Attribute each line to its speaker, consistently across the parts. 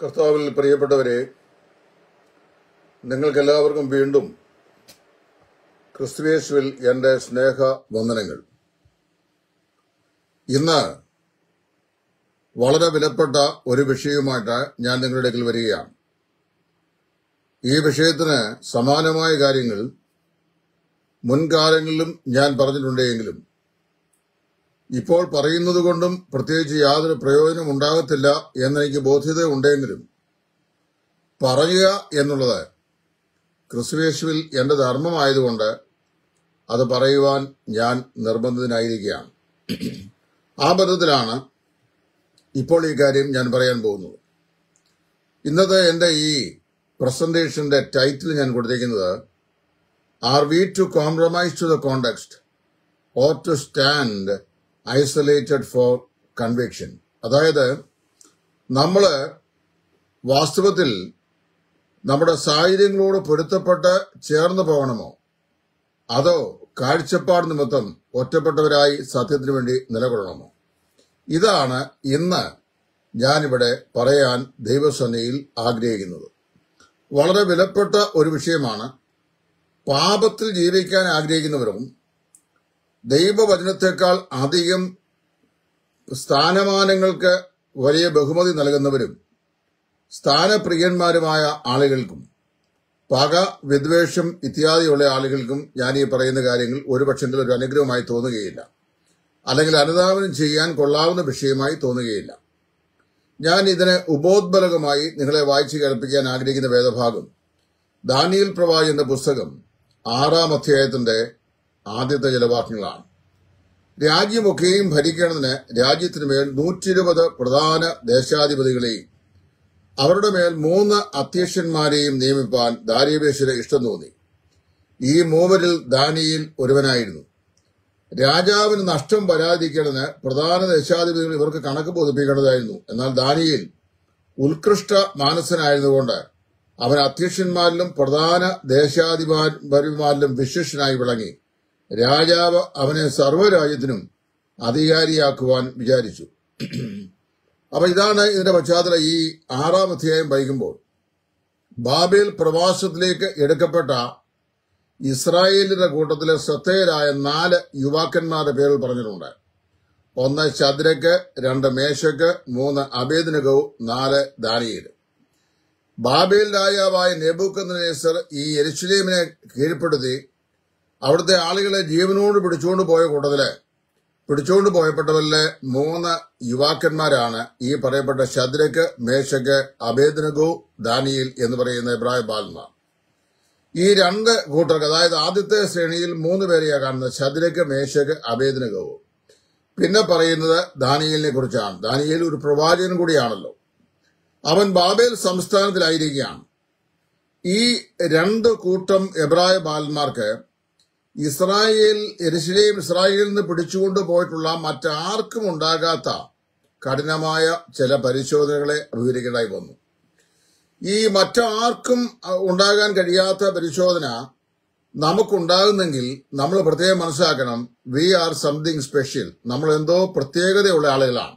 Speaker 1: കർത്താവിൽ പ്രിയപ്പെട്ടവരെ നിങ്ങൾക്കെല്ലാവർക്കും വീണ്ടും ക്രിസ്തുവേശുവിൽ എൻ്റെ സ്നേഹ വന്ദനങ്ങൾ ഇന്ന് വളരെ വിലപ്പെട്ട ഒരു വിഷയവുമായിട്ട് ഞാൻ നിങ്ങളുടെ ഇടയിൽ വരികയാണ് ഈ വിഷയത്തിന് സമാനമായ കാര്യങ്ങൾ മുൻകാലങ്ങളിലും ഞാൻ പറഞ്ഞിട്ടുണ്ടെങ്കിലും ഇപ്പോൾ പറയുന്നത് കൊണ്ടും പ്രത്യേകിച്ച് യാതൊരു പ്രയോജനം ഉണ്ടാകത്തില്ല എന്നെനിക്ക് ബോധ്യത ഉണ്ടെങ്കിലും പറയുക എന്നുള്ളത് ക്രിസ്തുവേശുവിൽ എന്റെ ധർമ്മമായതുകൊണ്ട് അത് പറയുവാൻ ഞാൻ നിർബന്ധിതനായിരിക്കുകയാണ് ആ ബന്ധത്തിലാണ് ഇപ്പോൾ ഈ കാര്യം ഞാൻ പറയാൻ പോകുന്നത് ഇന്നത്തെ എൻ്റെ ഈ പ്രസന്റേഷന്റെ ടൈറ്റിൽ ഞാൻ കൊടുത്തിരിക്കുന്നത് are we to compromise to the context or to stand isolated for conviction അതായത് നമ്മൾ വാസ്തവത്തിൽ നമ്മുടെ സാഹചര്യങ്ങളോട് പൊരുത്തപ്പെട്ട് ചേർന്ന് പോകണമോ അതോ കാഴ്ചപ്പാട് നിമിത്തം ഒറ്റപ്പെട്ടവരായി സത്യത്തിനു വേണ്ടി നിലകൊള്ളണമോ ഇതാണ് ഇന്ന് ഞാനിവിടെ പറയാൻ ദൈവസേനയിൽ ആഗ്രഹിക്കുന്നത് വളരെ വിലപ്പെട്ട ഒരു വിഷയമാണ് പാപത്തിൽ ജീവിക്കാൻ ആഗ്രഹിക്കുന്നവരും ദൈവവചനത്തെക്കാൾ അധികം സ്ഥാനമാനങ്ങൾക്ക് വലിയ ബഹുമതി നൽകുന്നവരും സ്ഥാനപ്രിയന്മാരുമായ ആളുകൾക്കും പക വിദ്വേഷം ഇത്യാദിയുള്ള ആളുകൾക്കും ഞാൻ ഈ പറയുന്ന കാര്യങ്ങൾ ഒരുപക്ഷെ ഒരു അനുഗ്രഹമായി തോന്നുകയില്ല അല്ലെങ്കിൽ അനുദാപനം ചെയ്യാൻ കൊള്ളാവുന്ന വിഷയമായി തോന്നുകയില്ല ഞാൻ ഇതിന് ഉപോദ്ബലകമായി നിങ്ങളെ വായിച്ചു കേൾപ്പിക്കാൻ ആഗ്രഹിക്കുന്ന വേദഭാഗം ദാനിയൽ പ്രവാചന്റെ പുസ്തകം ആറാം അധ്യായത്തിന്റെ ആദ്യത്തെ ചില രാജ്യമൊക്കെയും ഭരിക്കേണ്ടതിന് രാജ്യത്തിന് മേൽ നൂറ്റിരുപത് പ്രധാന ദേശാധിപതികളെയും അവരുടെ മേൽ മൂന്ന് അധ്യക്ഷന്മാരെയും നിയമിപ്പാൻ ദാരിയവേശ്വര ഇഷ്ടം തോന്നി ഈ മൂവരിൽ ദാനിയിൽ ഒരുവനായിരുന്നു രാജാവിന് നഷ്ടം വരാതിരിക്കേണ്ടതിന് പ്രധാന ദേശാധിപതികൾ ഇവർക്ക് കണക്ക് ബോധിപ്പിക്കേണ്ടതായിരുന്നു എന്നാൽ ദാനിയിൽ ഉത്കൃഷ്ട മാനസനായിരുന്നുകൊണ്ട് അവൻ അധ്യക്ഷന്മാരിലും പ്രധാന ദേശാധിപരിമാരിലും വിശിഷ്ടനായി വിളങ്ങി രാജാവ് അവനെ സർവ്വരാജ്യത്തിനും അധികാരിയാക്കുവാൻ വിചാരിച്ചു അപ്പൊ ഇതാണ് ഇതിന്റെ പശ്ചാത്തലം ഈ ആറാം അധ്യായം വൈകുമ്പോൾ ബാബേൽ പ്രവാസത്തിലേക്ക് എടുക്കപ്പെട്ട ഇസ്രായേലിന്റെ കൂട്ടത്തിലെ ശ്രദ്ധേയരായ നാല് യുവാക്കന്മാരുടെ പേരിൽ പറഞ്ഞിട്ടുണ്ട് ഒന്ന് ചദ്രക്ക് രണ്ട് മേശക്ക് മൂന്ന് അബേദിനകവും നാല് ദാനിയേലും ബാബേൽ രാജാവായ നെബൂക്കന്ദ്രേസർ ഈ എരിശിലേമിനെ കീഴ്പ്പെടുത്തി അവിടുത്തെ ആളുകളെ ജീവനോട് പിടിച്ചുകൊണ്ട് പോയ കൂട്ടത്തില് പിടിച്ചുകൊണ്ട് പോയപ്പെട്ടവരിലെ മൂന്ന് യുവാക്കന്മാരാണ് ഈ പറയപ്പെട്ട ശദ്രക്ക് മേശക്ക് അബേദനഗു ദാനിയിൽ എന്ന് പറയുന്ന ഇബ്രാഹിം ബാലന്മാർ ഈ രണ്ട് കൂട്ടർക്ക് അതായത് ആദ്യത്തെ ശ്രേണിയിൽ മൂന്ന് പേരെയാണ് കാണുന്നത് ശദ്രക്ക് മേശക്ക് അബേദനഗവും പിന്നെ പറയുന്നത് ദാനിയലിനെ കുറിച്ചാണ് ദാനിയൽ ഒരു പ്രവാചകൻ കൂടിയാണല്ലോ അവൻ ബാബേൽ സംസ്ഥാനത്തിലായിരിക്കുകയാണ് ഈ രണ്ട് കൂട്ടം എബ്രായ ബാലന്മാർക്ക് ഇസ്രായേൽ എരിശിലെയും ഇസ്രായേലിൽ നിന്ന് പിടിച്ചുകൊണ്ടു പോയിട്ടുള്ള മറ്റാർക്കും ഉണ്ടാകാത്ത കഠിനമായ ചില പരിശോധനകളെ അഭിമുഖീകരിക്കേണ്ടായി വന്നു ഈ മറ്റാർക്കും ഉണ്ടാകാൻ കഴിയാത്ത പരിശോധന നമുക്കുണ്ടാകുന്നെങ്കിൽ നമ്മൾ പ്രത്യേകം മനസ്സിലാക്കണം വി ആർ സംതിങ് സ്പെഷ്യൽ നമ്മൾ എന്തോ പ്രത്യേകതയുള്ള ആളുകളാണ്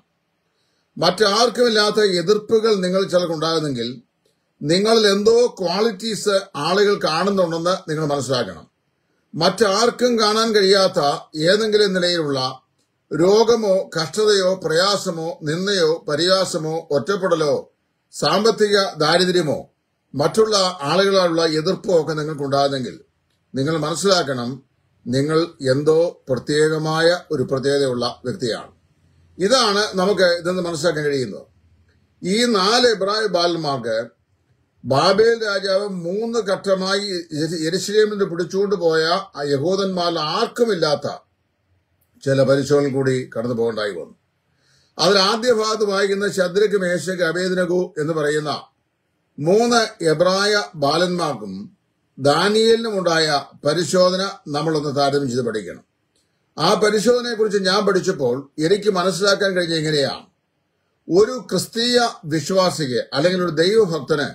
Speaker 1: മറ്റാർക്കുമില്ലാത്ത എതിർപ്പുകൾ നിങ്ങൾ ചിലർക്കുണ്ടാകുന്നെങ്കിൽ നിങ്ങളിൽ എന്തോ ക്വാളിറ്റീസ് ആളുകൾ കാണുന്നുണ്ടെന്ന് നിങ്ങൾ മനസ്സിലാക്കണം മറ്റാർക്കും കാണാൻ കഴിയാത്ത ഏതെങ്കിലും നിലയിലുള്ള രോഗമോ കഷ്ടതയോ പ്രയാസമോ നിന്നയോ പരിഹാസമോ ഒറ്റപ്പെടലോ സാമ്പത്തിക ദാരിദ്ര്യമോ മറ്റുള്ള ആളുകളോടുള്ള എതിർപ്പോ ഒക്കെ നിങ്ങൾക്കുണ്ടാകുന്നെങ്കിൽ നിങ്ങൾ മനസ്സിലാക്കണം നിങ്ങൾ എന്തോ പ്രത്യേകമായ ഒരു പ്രത്യേകതയുള്ള വ്യക്തിയാണ് ഇതാണ് നമുക്ക് ഇതെന്ന് മനസ്സിലാക്കാൻ കഴിയുന്നത് ഈ നാല് എബ്രായ ബാലന്മാർക്ക് ബാബേൽ രാജാവ് മൂന്ന് ഘട്ടമായി എരിശിലേമിന് പിടിച്ചുകൊണ്ട് പോയ ആ യഹൂദന്മാരിൽ ആർക്കുമില്ലാത്ത ചില പരിശോധന കൂടി കടന്നു പോകേണ്ടായി വന്നു അതിൽ ആദ്യ ഭാഗത്ത് വായിക്കുന്ന ശദ്രക് മേശക് അബേദനഗു എന്ന് പറയുന്ന മൂന്ന് എബ്രായ ബാലന്മാർക്കും ഉണ്ടായ പരിശോധന നമ്മളൊന്ന് താരതമ്യം ചെയ്ത് പഠിക്കണം ആ പരിശോധനയെക്കുറിച്ച് ഞാൻ പഠിച്ചപ്പോൾ എനിക്ക് മനസ്സിലാക്കാൻ കഴിഞ്ഞ എങ്ങനെയാണ് ഒരു ക്രിസ്തീയ വിശ്വാസിക്ക് അല്ലെങ്കിൽ ഒരു ദൈവഭക്തന്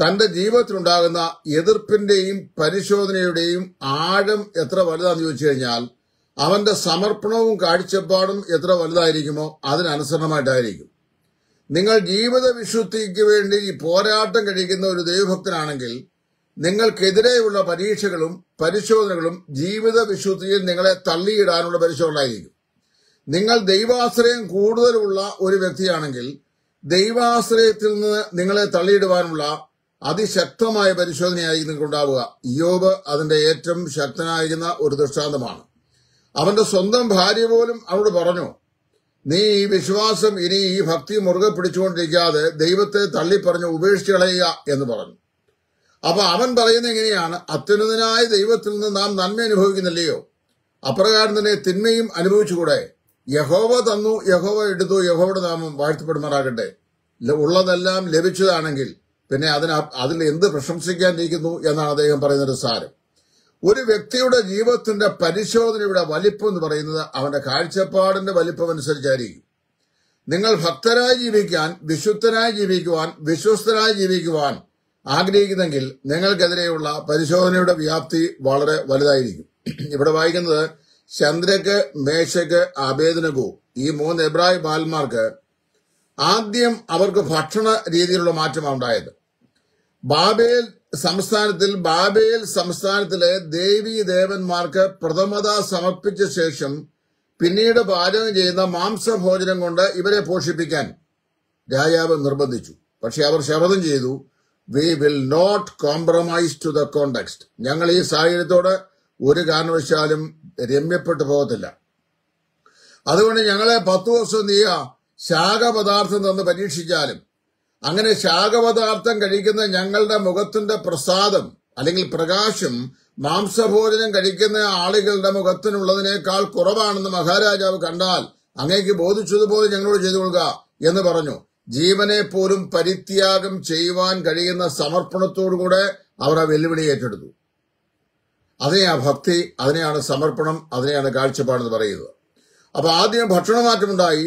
Speaker 1: തന്റെ ജീവിതത്തിലുണ്ടാകുന്ന എതിർപ്പിന്റെയും പരിശോധനയുടെയും ആഴം എത്ര വലുതാന്ന് ചോദിച്ചു കഴിഞ്ഞാൽ അവന്റെ സമർപ്പണവും കാഴ്ചപ്പാടും എത്ര വലുതായിരിക്കുമോ അതിനനുസരണമായിട്ടായിരിക്കും നിങ്ങൾ ജീവിത വിശുദ്ധിക്ക് വേണ്ടി പോരാട്ടം കഴിക്കുന്ന ഒരു ദൈവഭക്തനാണെങ്കിൽ നിങ്ങൾക്കെതിരെയുള്ള പരീക്ഷകളും പരിശോധനകളും ജീവിത വിശുദ്ധിയിൽ നിങ്ങളെ തള്ളിയിടാനുള്ള പരിശോധനയായിരിക്കും നിങ്ങൾ ദൈവാശ്രയം കൂടുതലുള്ള ഒരു വ്യക്തിയാണെങ്കിൽ ദൈവാശ്രയത്തിൽ നിന്ന് നിങ്ങളെ തള്ളിയിടുവാനുള്ള അതിശക്തമായ പരിശോധനയായിരിക്കും ഉണ്ടാവുക ഇയോബ് അതിന്റെ ഏറ്റവും ശക്തനായിരിക്കുന്ന ഒരു ദൃഷ്ടാന്തമാണ് അവന്റെ സ്വന്തം ഭാര്യ പോലും അവനോട് പറഞ്ഞു നീ ഈ വിശ്വാസം ഇനി ഈ ഭക്തി മുറുകെ പിടിച്ചുകൊണ്ടിരിക്കാതെ ദൈവത്തെ തള്ളിപ്പറഞ്ഞ് ഉപേക്ഷിച്ചളയുക എന്ന് പറഞ്ഞു അപ്പൊ അവൻ പറയുന്നത് എങ്ങനെയാണ് അത്യുന്നതനായ ദൈവത്തിൽ നിന്ന് നാം നന്മ അനുഭവിക്കുന്നില്ലയോ അപ്രകാരം തന്നെ തിന്മയും അനുഭവിച്ചുകൂടെ യഹോവ തന്നു യഹോവ എടുത്തു യഹോവയുടെ നാമം വാഴ്ത്തപ്പെടുമാറാകട്ടെ ഉള്ളതെല്ലാം ലഭിച്ചതാണെങ്കിൽ പിന്നെ അതിന് അതിൽ എന്ത് പ്രശംസിക്കാനിരിക്കുന്നു എന്നാണ് അദ്ദേഹം പറയുന്നൊരു സാരം ഒരു വ്യക്തിയുടെ ജീവിതത്തിന്റെ പരിശോധനയുടെ വലിപ്പം എന്ന് പറയുന്നത് അവന്റെ കാഴ്ചപ്പാടിന്റെ വലിപ്പം അനുസരിച്ചായിരിക്കും നിങ്ങൾ ഭക്തരായി ജീവിക്കാൻ വിശുദ്ധരായി ജീവിക്കുവാൻ വിശ്വസ്തരായി ജീവിക്കുവാൻ ആഗ്രഹിക്കുന്നെങ്കിൽ നിങ്ങൾക്കെതിരെയുള്ള പരിശോധനയുടെ വ്യാപ്തി വളരെ വലുതായിരിക്കും ഇവിടെ വായിക്കുന്നത് ചന്ദ്രക്ക് മേശക്ക് അഭേദനകു ഈ മൂന്ന് എബ്രാഹിം ബാലന്മാർക്ക് ആദ്യം അവർക്ക് ഭക്ഷണ രീതിയിലുള്ള മാറ്റമാണ് ഉണ്ടായത് ബാബേൽ സംസ്ഥാനത്തിൽ ബാബേൽ സംസ്ഥാനത്തിലെ ദേവീ ദേവന്മാർക്ക് പ്രഥമത സമർപ്പിച്ച ശേഷം പിന്നീട് പാചകം ചെയ്യുന്ന മാംസഭോജനം കൊണ്ട് ഇവരെ പോഷിപ്പിക്കാൻ രാജാവ് നിർബന്ധിച്ചു പക്ഷെ അവർ ശപഥം ചെയ്തു we will not compromise to the context ഞങ്ങൾ ഈ സാഹചര്യത്തോട് ഒരു കാരണവശാലും രമ്യപ്പെട്ടു പോകത്തില്ല അതുകൊണ്ട് ഞങ്ങളെ പത്തു ദിവസം നീ പദാർത്ഥം തന്ന് പരീക്ഷിച്ചാലും അങ്ങനെ ശാഖപദാർത്ഥം കഴിക്കുന്ന ഞങ്ങളുടെ മുഖത്തിന്റെ പ്രസാദം അല്ലെങ്കിൽ പ്രകാശം മാംസഭോജനം കഴിക്കുന്ന ആളുകളുടെ മുഖത്തിനുള്ളതിനേക്കാൾ കുറവാണെന്ന് മഹാരാജാവ് കണ്ടാൽ അങ്ങേക്ക് ബോധിച്ചതുപോലെ ഞങ്ങളോട് ചെയ്തു കൊടുക്കുക എന്ന് പറഞ്ഞു ജീവനെ പോലും പരിത്യാഗം ചെയ്യുവാൻ കഴിയുന്ന സമർപ്പണത്തോടുകൂടെ അവർ ആ വെല്ലുവിളി ഏറ്റെടുത്തു അതിനെയാണ് ഭക്തി അതിനെയാണ് സമർപ്പണം അതിനെയാണ് കാഴ്ചപ്പാടെന്ന് പറയുന്നത് അപ്പൊ ആദ്യം ഭക്ഷണ മാറ്റമുണ്ടായി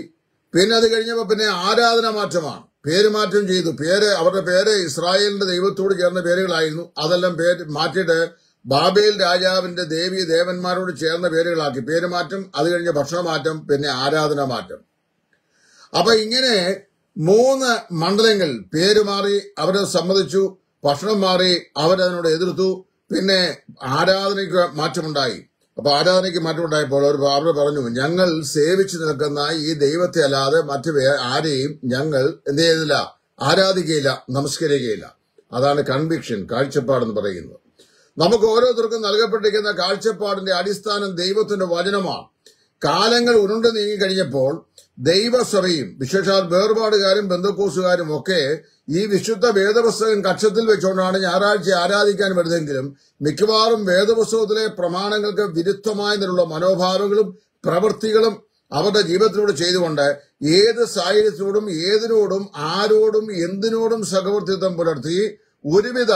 Speaker 1: പിന്നെ അത് കഴിഞ്ഞപ്പോൾ പിന്നെ ആരാധന മാറ്റമാണ് പേരുമാറ്റം ചെയ്തു പേര് അവരുടെ പേര് ഇസ്രായേലിന്റെ ദൈവത്തോട് ചേർന്ന പേരുകളായിരുന്നു അതെല്ലാം പേര് മാറ്റിയിട്ട് ബാബേൽ രാജാവിന്റെ ദേവി ദേവന്മാരോട് ചേർന്ന പേരുകളാക്കി പേരുമാറ്റം അത് കഴിഞ്ഞ ഭക്ഷണമാറ്റം പിന്നെ ആരാധന മാറ്റം അപ്പൊ ഇങ്ങനെ മൂന്ന് മണ്ഡലങ്ങൾ പേര് മാറി അവരെ സമ്മതിച്ചു ഭക്ഷണം മാറി അവരതിനോട് എതിർത്തു പിന്നെ ആരാധനയ്ക്ക് മാറ്റമുണ്ടായി അപ്പൊ ആരാധനയ്ക്ക് മാറ്റമുണ്ടായപ്പോൾ ഒരു അവർ പറഞ്ഞു ഞങ്ങൾ സേവിച്ചു നിൽക്കുന്ന ഈ ദൈവത്തെ അല്ലാതെ മറ്റു ആരെയും ഞങ്ങൾ എന്ത് ചെയ്തില്ല ആരാധിക്കുകയില്ല നമസ്കരിക്കുകയില്ല അതാണ് കൺവിക്ഷൻ കാഴ്ചപ്പാടെന്ന് പറയുന്നത് നമുക്ക് ഓരോരുത്തർക്കും നൽകപ്പെട്ടിരിക്കുന്ന കാഴ്ചപ്പാടിന്റെ അടിസ്ഥാനം ദൈവത്തിന്റെ വചനമാണ് കാലങ്ങൾ ഉരുണ്ടു നീങ്ങിക്കഴിഞ്ഞപ്പോൾ ദൈവസഭയും വിശേഷാൽ വേർപാടുകാരും ബന്ധക്കോസുകാരും ഒക്കെ ഈ വിശുദ്ധ വേദപുസ്തകം കക്ഷത്തിൽ വെച്ചുകൊണ്ടാണ് ഞായറാഴ്ച ആരാധിക്കാൻ വരുന്നതെങ്കിലും മിക്കവാറും വേദപുസ്തകത്തിലെ പ്രമാണങ്ങൾക്ക് വിരുദ്ധമായ നിന്നുള്ള മനോഭാവങ്ങളും പ്രവൃത്തികളും അവരുടെ ജീവിതത്തിലൂടെ ചെയ്തുകൊണ്ട് ഏത് സാഹചര്യത്തിനോടും ഏതിനോടും ആരോടും എന്തിനോടും സഹവർത്തിത്വം പുലർത്തി ഒരുവിധ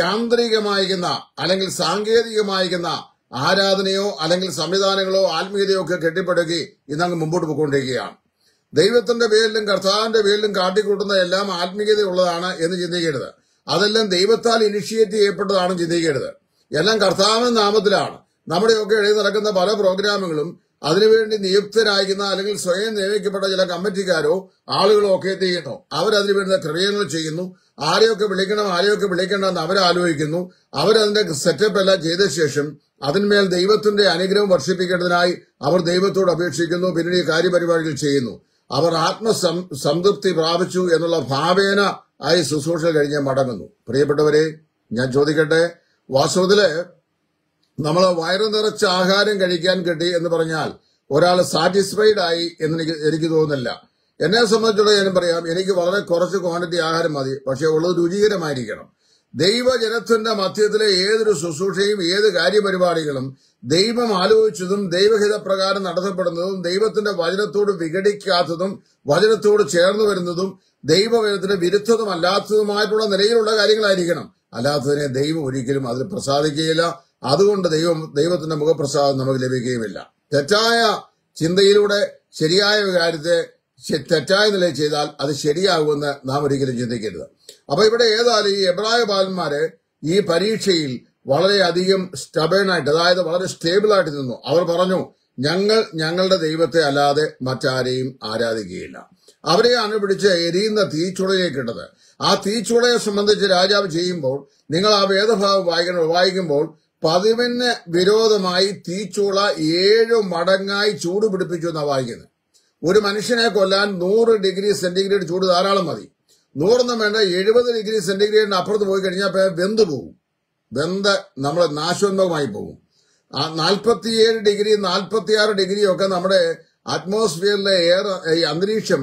Speaker 1: യാന്ത്രികമായിരിക്കുന്ന അല്ലെങ്കിൽ സാങ്കേതികമായിരിക്കുന്ന ആരാധനയോ അല്ലെങ്കിൽ സംവിധാനങ്ങളോ ആത്മീയതയോ ഒക്കെ കെട്ടിപ്പടുക്കി അങ്ങ് മുമ്പോട്ട് പോയിക്കൊണ്ടിരിക്കുകയാണ് ദൈവത്തിന്റെ പേരിലും കർത്താവിന്റെ പേരിലും കാട്ടിക്കൂട്ടുന്ന എല്ലാം ആത്മീയതയുള്ളതാണ് എന്ന് ചിന്തിക്കരുത് അതെല്ലാം ദൈവത്താൽ ഇനിഷ്യേറ്റ് ചെയ്യപ്പെട്ടതാണ് ചിന്തിക്കരുത് എല്ലാം കർത്താവിന്റെ നാമത്തിലാണ് നമ്മുടെയൊക്കെ എഴുതി നടക്കുന്ന പല പ്രോഗ്രാമുകളും അതിനുവേണ്ടി നിയുക്തരായിരിക്കുന്ന അല്ലെങ്കിൽ സ്വയം നിയമിക്കപ്പെട്ട ചില കമ്മിറ്റിക്കാരോ ആളുകളോ ഒക്കെ ചെയ്യുന്നു അവരതിനു വേണ്ട ക്രിയകൾ ചെയ്യുന്നു ആരെയൊക്കെ വിളിക്കണം ആരെയൊക്കെ വിളിക്കണമെന്ന് അവരാലോചിക്കുന്നു അവരതിന്റെ സെറ്റപ്പ് എല്ലാം ചെയ്ത ശേഷം അതിന്മേൽ ദൈവത്തിന്റെ അനുഗ്രഹം വർഷിപ്പിക്കേണ്ടതിനായി അവർ ദൈവത്തോട് അപേക്ഷിക്കുന്നു പിന്നീട് ഈ കാര്യപരിപാടികൾ ചെയ്യുന്നു അവർ ആത്മ സംതൃപ്തി പ്രാപിച്ചു എന്നുള്ള ഭാവേന ആയി ശുശ്രൂഷ കഴിഞ്ഞ് മടങ്ങുന്നു പ്രിയപ്പെട്ടവരെ ഞാൻ ചോദിക്കട്ടെ വാസ്തവത്തില് നമ്മൾ വയറു നിറച്ച ആഹാരം കഴിക്കാൻ കിട്ടി എന്ന് പറഞ്ഞാൽ ഒരാൾ സാറ്റിസ്ഫൈഡ് ആയി എന്ന് എനിക്ക് എനിക്ക് തോന്നുന്നില്ല എന്നെ സംബന്ധിച്ചിടത്തോളം ഞാൻ പറയാം എനിക്ക് വളരെ കുറച്ച് ക്വാണ്ടിറ്റി ആഹാരം മതി പക്ഷെ ഉള്ളത് രുചികരമായിരിക്കണം ദൈവജനത്തിന്റെ മധ്യത്തിലെ ഏതൊരു ശുശ്രൂഷയും ഏത് കാര്യപരിപാടികളും ദൈവം ആലോചിച്ചതും ദൈവഹിതപ്രകാരം നടത്തപ്പെടുന്നതും ദൈവത്തിന്റെ വചനത്തോട് വിഘടിക്കാത്തതും വചനത്തോട് ചേർന്നു വരുന്നതും ദൈവവചനത്തിന് അല്ലാത്തതുമായിട്ടുള്ള നിലയിലുള്ള കാര്യങ്ങളായിരിക്കണം അല്ലാത്തതിനെ ദൈവം ഒരിക്കലും അതിൽ പ്രസാദിക്കുകയില്ല അതുകൊണ്ട് ദൈവം ദൈവത്തിന്റെ മുഖപ്രസാദം നമുക്ക് ലഭിക്കുകയുമില്ല തെറ്റായ ചിന്തയിലൂടെ ശരിയായ കാര്യത്തെ തെറ്റായ നിലയിൽ ചെയ്താൽ അത് ശരിയാകുമെന്ന് നാം ഒരിക്കലും ചിന്തിക്കരുത് അപ്പൊ ഇവിടെ ഏതായാലും ഈ എബ്രായ ബാലന്മാര് ഈ പരീക്ഷയിൽ വളരെയധികം സ്റ്റബേണായിട്ട് അതായത് വളരെ സ്റ്റേബിൾ ആയിട്ട് നിന്നു അവർ പറഞ്ഞു ഞങ്ങൾ ഞങ്ങളുടെ ദൈവത്തെ അല്ലാതെ മറ്റാരെയും ആരാധിക്കുകയില്ല അവരെയാണ് പിടിച്ച് എരിയുന്ന തീച്ചുളയിലേക്ക് ആ തീച്ചുടയെ സംബന്ധിച്ച് രാജാവ് ചെയ്യുമ്പോൾ നിങ്ങൾ ആ വേദഭാവം വായിക്കണം വായിക്കുമ്പോൾ പതിവിന് വിരോധമായി തീച്ചുള ഏഴ് മടങ്ങായി ചൂട് പിടിപ്പിച്ചു എന്നാണ് വായിക്കുന്നത് ഒരു മനുഷ്യനെ കൊല്ലാൻ നൂറ് ഡിഗ്രി സെന്റിഗ്രേഡ് ചൂട് ധാരാളം മതി നൂറൊന്നും വേണ്ട എഴുപത് ഡിഗ്രി സെന്റിഗ്രേഡിന് അപ്പുറത്ത് പോയി കഴിഞ്ഞാൽ വെന്ത് പോകും വെന്ത് നമ്മൾ നാശോന്മകമായി പോകും ആ നാൽപ്പത്തിയേഴ് ഡിഗ്രി നാൽപ്പത്തിയാറ് ഡിഗ്രി ഒക്കെ നമ്മുടെ അറ്റ്മോസ്ഫിയറിലെ എയർ ഈ അന്തരീക്ഷം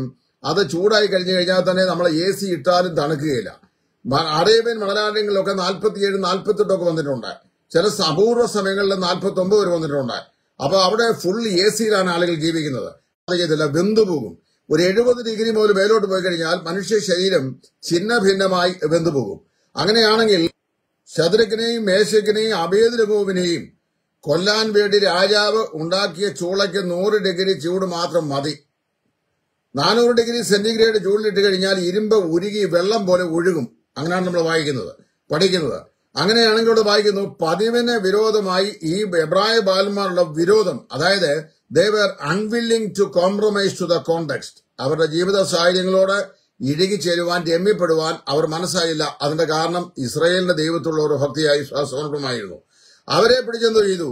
Speaker 1: അത് ചൂടായി കഴിഞ്ഞു കഴിഞ്ഞാൽ തന്നെ നമ്മൾ എ സി ഇട്ടാലും തണുക്കുകയില്ല അറേബ്യൻ മണലാടങ്ങളിലൊക്കെ നാൽപ്പത്തിയേഴ് നാൽപ്പത്തെട്ടൊക്കെ വന്നിട്ടുണ്ട് ചില അപൂർവ സമയങ്ങളിൽ നാൽപ്പത്തി ഒമ്പത് വരെ വന്നിട്ടുണ്ട് അപ്പോൾ അവിടെ ഫുൾ എ സിയിലാണ് ആളുകൾ ജീവിക്കുന്നത് അത് ചെയ്തില്ല വെന്തുപോകും ഒരു എഴുപത് ഡിഗ്രി മുതൽ മേലോട്ട് പോയി കഴിഞ്ഞാൽ മനുഷ്യ ശരീരം ഛിന്ന ഭിന്നമായി വെന്തുപോകും അങ്ങനെയാണെങ്കിൽ ശത്രുക്കിനെയും മേശക്കിനെയും അഭേദ്രഗോവിനെയും കൊല്ലാൻ വേണ്ടി രാജാവ് ഉണ്ടാക്കിയ ചൂളയ്ക്ക് നൂറ് ഡിഗ്രി ചൂട് മാത്രം മതി നാനൂറ് ഡിഗ്രി സെന്റിഗ്രേഡ് ചൂടിലിട്ട് കഴിഞ്ഞാൽ ഇരുമ്പ് ഉരുകി വെള്ളം പോലെ ഒഴുകും അങ്ങനെയാണ് നമ്മൾ വായിക്കുന്നത് പഠിക്കുന്നത് അങ്ങനെയാണെങ്കിൽ ഇവിടെ വായിക്കുന്നു പതിവിന് വിരോധമായി ഈ എബ്രായ ബാലന്മാരുള്ള വിരോധം അതായത് they were unwilling to compromise to the context അവരുടെ ജീവിത സാഹചര്യങ്ങളോട് ഇഴുകിച്ചേരുവാൻ രമ്യപ്പെടുവാൻ അവർ മനസ്സായില്ല അതിന്റെ കാരണം ഇസ്രയേലിന്റെ ദൈവത്തുള്ള ഒരു ഭക്തിയായി ശ്വാസമായിരുന്നു അവരെ പിടിച്ചെന്തോ ചെയ്തു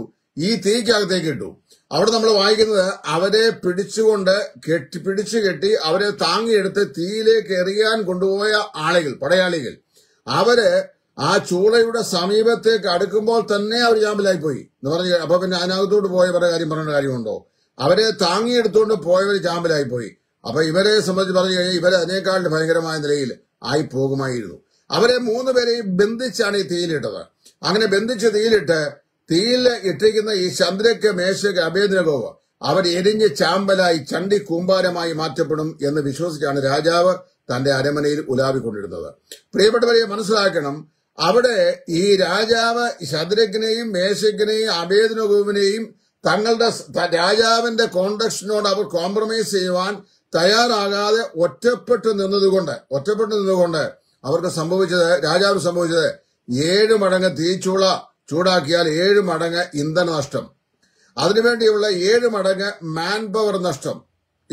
Speaker 1: ഈ തീക്കകത്തേക്ക് ഇട്ടു അവിടെ നമ്മൾ വായിക്കുന്നത് അവരെ പിടിച്ചുകൊണ്ട് കെട്ടി പിടിച്ചു കെട്ടി അവരെ താങ്ങിയെടുത്ത് തീയിലേക്ക് എറിയാൻ കൊണ്ടുപോയ ആളുകൾ പടയാളികൾ അവര് ആ ചൂളയുടെ സമീപത്തേക്ക് അടുക്കുമ്പോൾ തന്നെ അവർ ജാമ്പിലായി പോയി എന്ന് പറഞ്ഞു അപ്പൊ പിന്നെ അതിനകത്തോട്ട് പോയവരുടെ കാര്യം പറഞ്ഞ കാര്യമുണ്ടോ അവരെ താങ്ങിയെടുത്തുകൊണ്ട് പോയവർ ജാമ്പിലായി പോയി അപ്പൊ ഇവരെ സംബന്ധിച്ച് പറഞ്ഞു കഴിഞ്ഞാൽ ഇവർ അതിനേക്കാളും ഭയങ്കരമായ നിലയിൽ ആയി പോകുമായിരുന്നു അവരെ മൂന്ന് പേരെയും ബന്ധിച്ചാണ് ഈ തീയിലിട്ടത് അങ്ങനെ ബന്ധിച്ച് തീയിലിട്ട് തീയിൽ ഇട്ടിരിക്കുന്ന ഈ ചന്ദ്രക്ക് മേശയ്ക്ക് അഭേദനകവും അവർ എരിഞ്ഞ് ചാമ്പലായി ചണ്ടി കൂമ്പാരമായി മാറ്റപ്പെടും എന്ന് വിശ്വസിച്ചാണ് രാജാവ് തന്റെ അരമനയിൽ ഉലാവിക്കൊണ്ടിരുന്നത് പ്രിയപ്പെട്ടവരെ മനസ്സിലാക്കണം അവിടെ ഈ രാജാവ് ശദ്രക്കിനെയും മേശക്കിനെയും അഭേദനകുവിനെയും തങ്ങളുടെ രാജാവിന്റെ കോണ്ടക്ഷനോട് അവർ കോംപ്രമൈസ് ചെയ്യുവാൻ തയ്യാറാകാതെ ഒറ്റപ്പെട്ടു നിന്നതുകൊണ്ട് ഒറ്റപ്പെട്ടു നിന്നതുകൊണ്ട് അവർക്ക് സംഭവിച്ചത് രാജാവ് സംഭവിച്ചത് ഏഴ് മടങ്ങ് തീച്ചുള ചൂടാക്കിയാൽ ഏഴ് മടങ്ങ് ഇന്ധന നഷ്ടം അതിനുവേണ്ടിയുള്ള ഏഴ് മടങ്ങ് മാൻ പവർ നഷ്ടം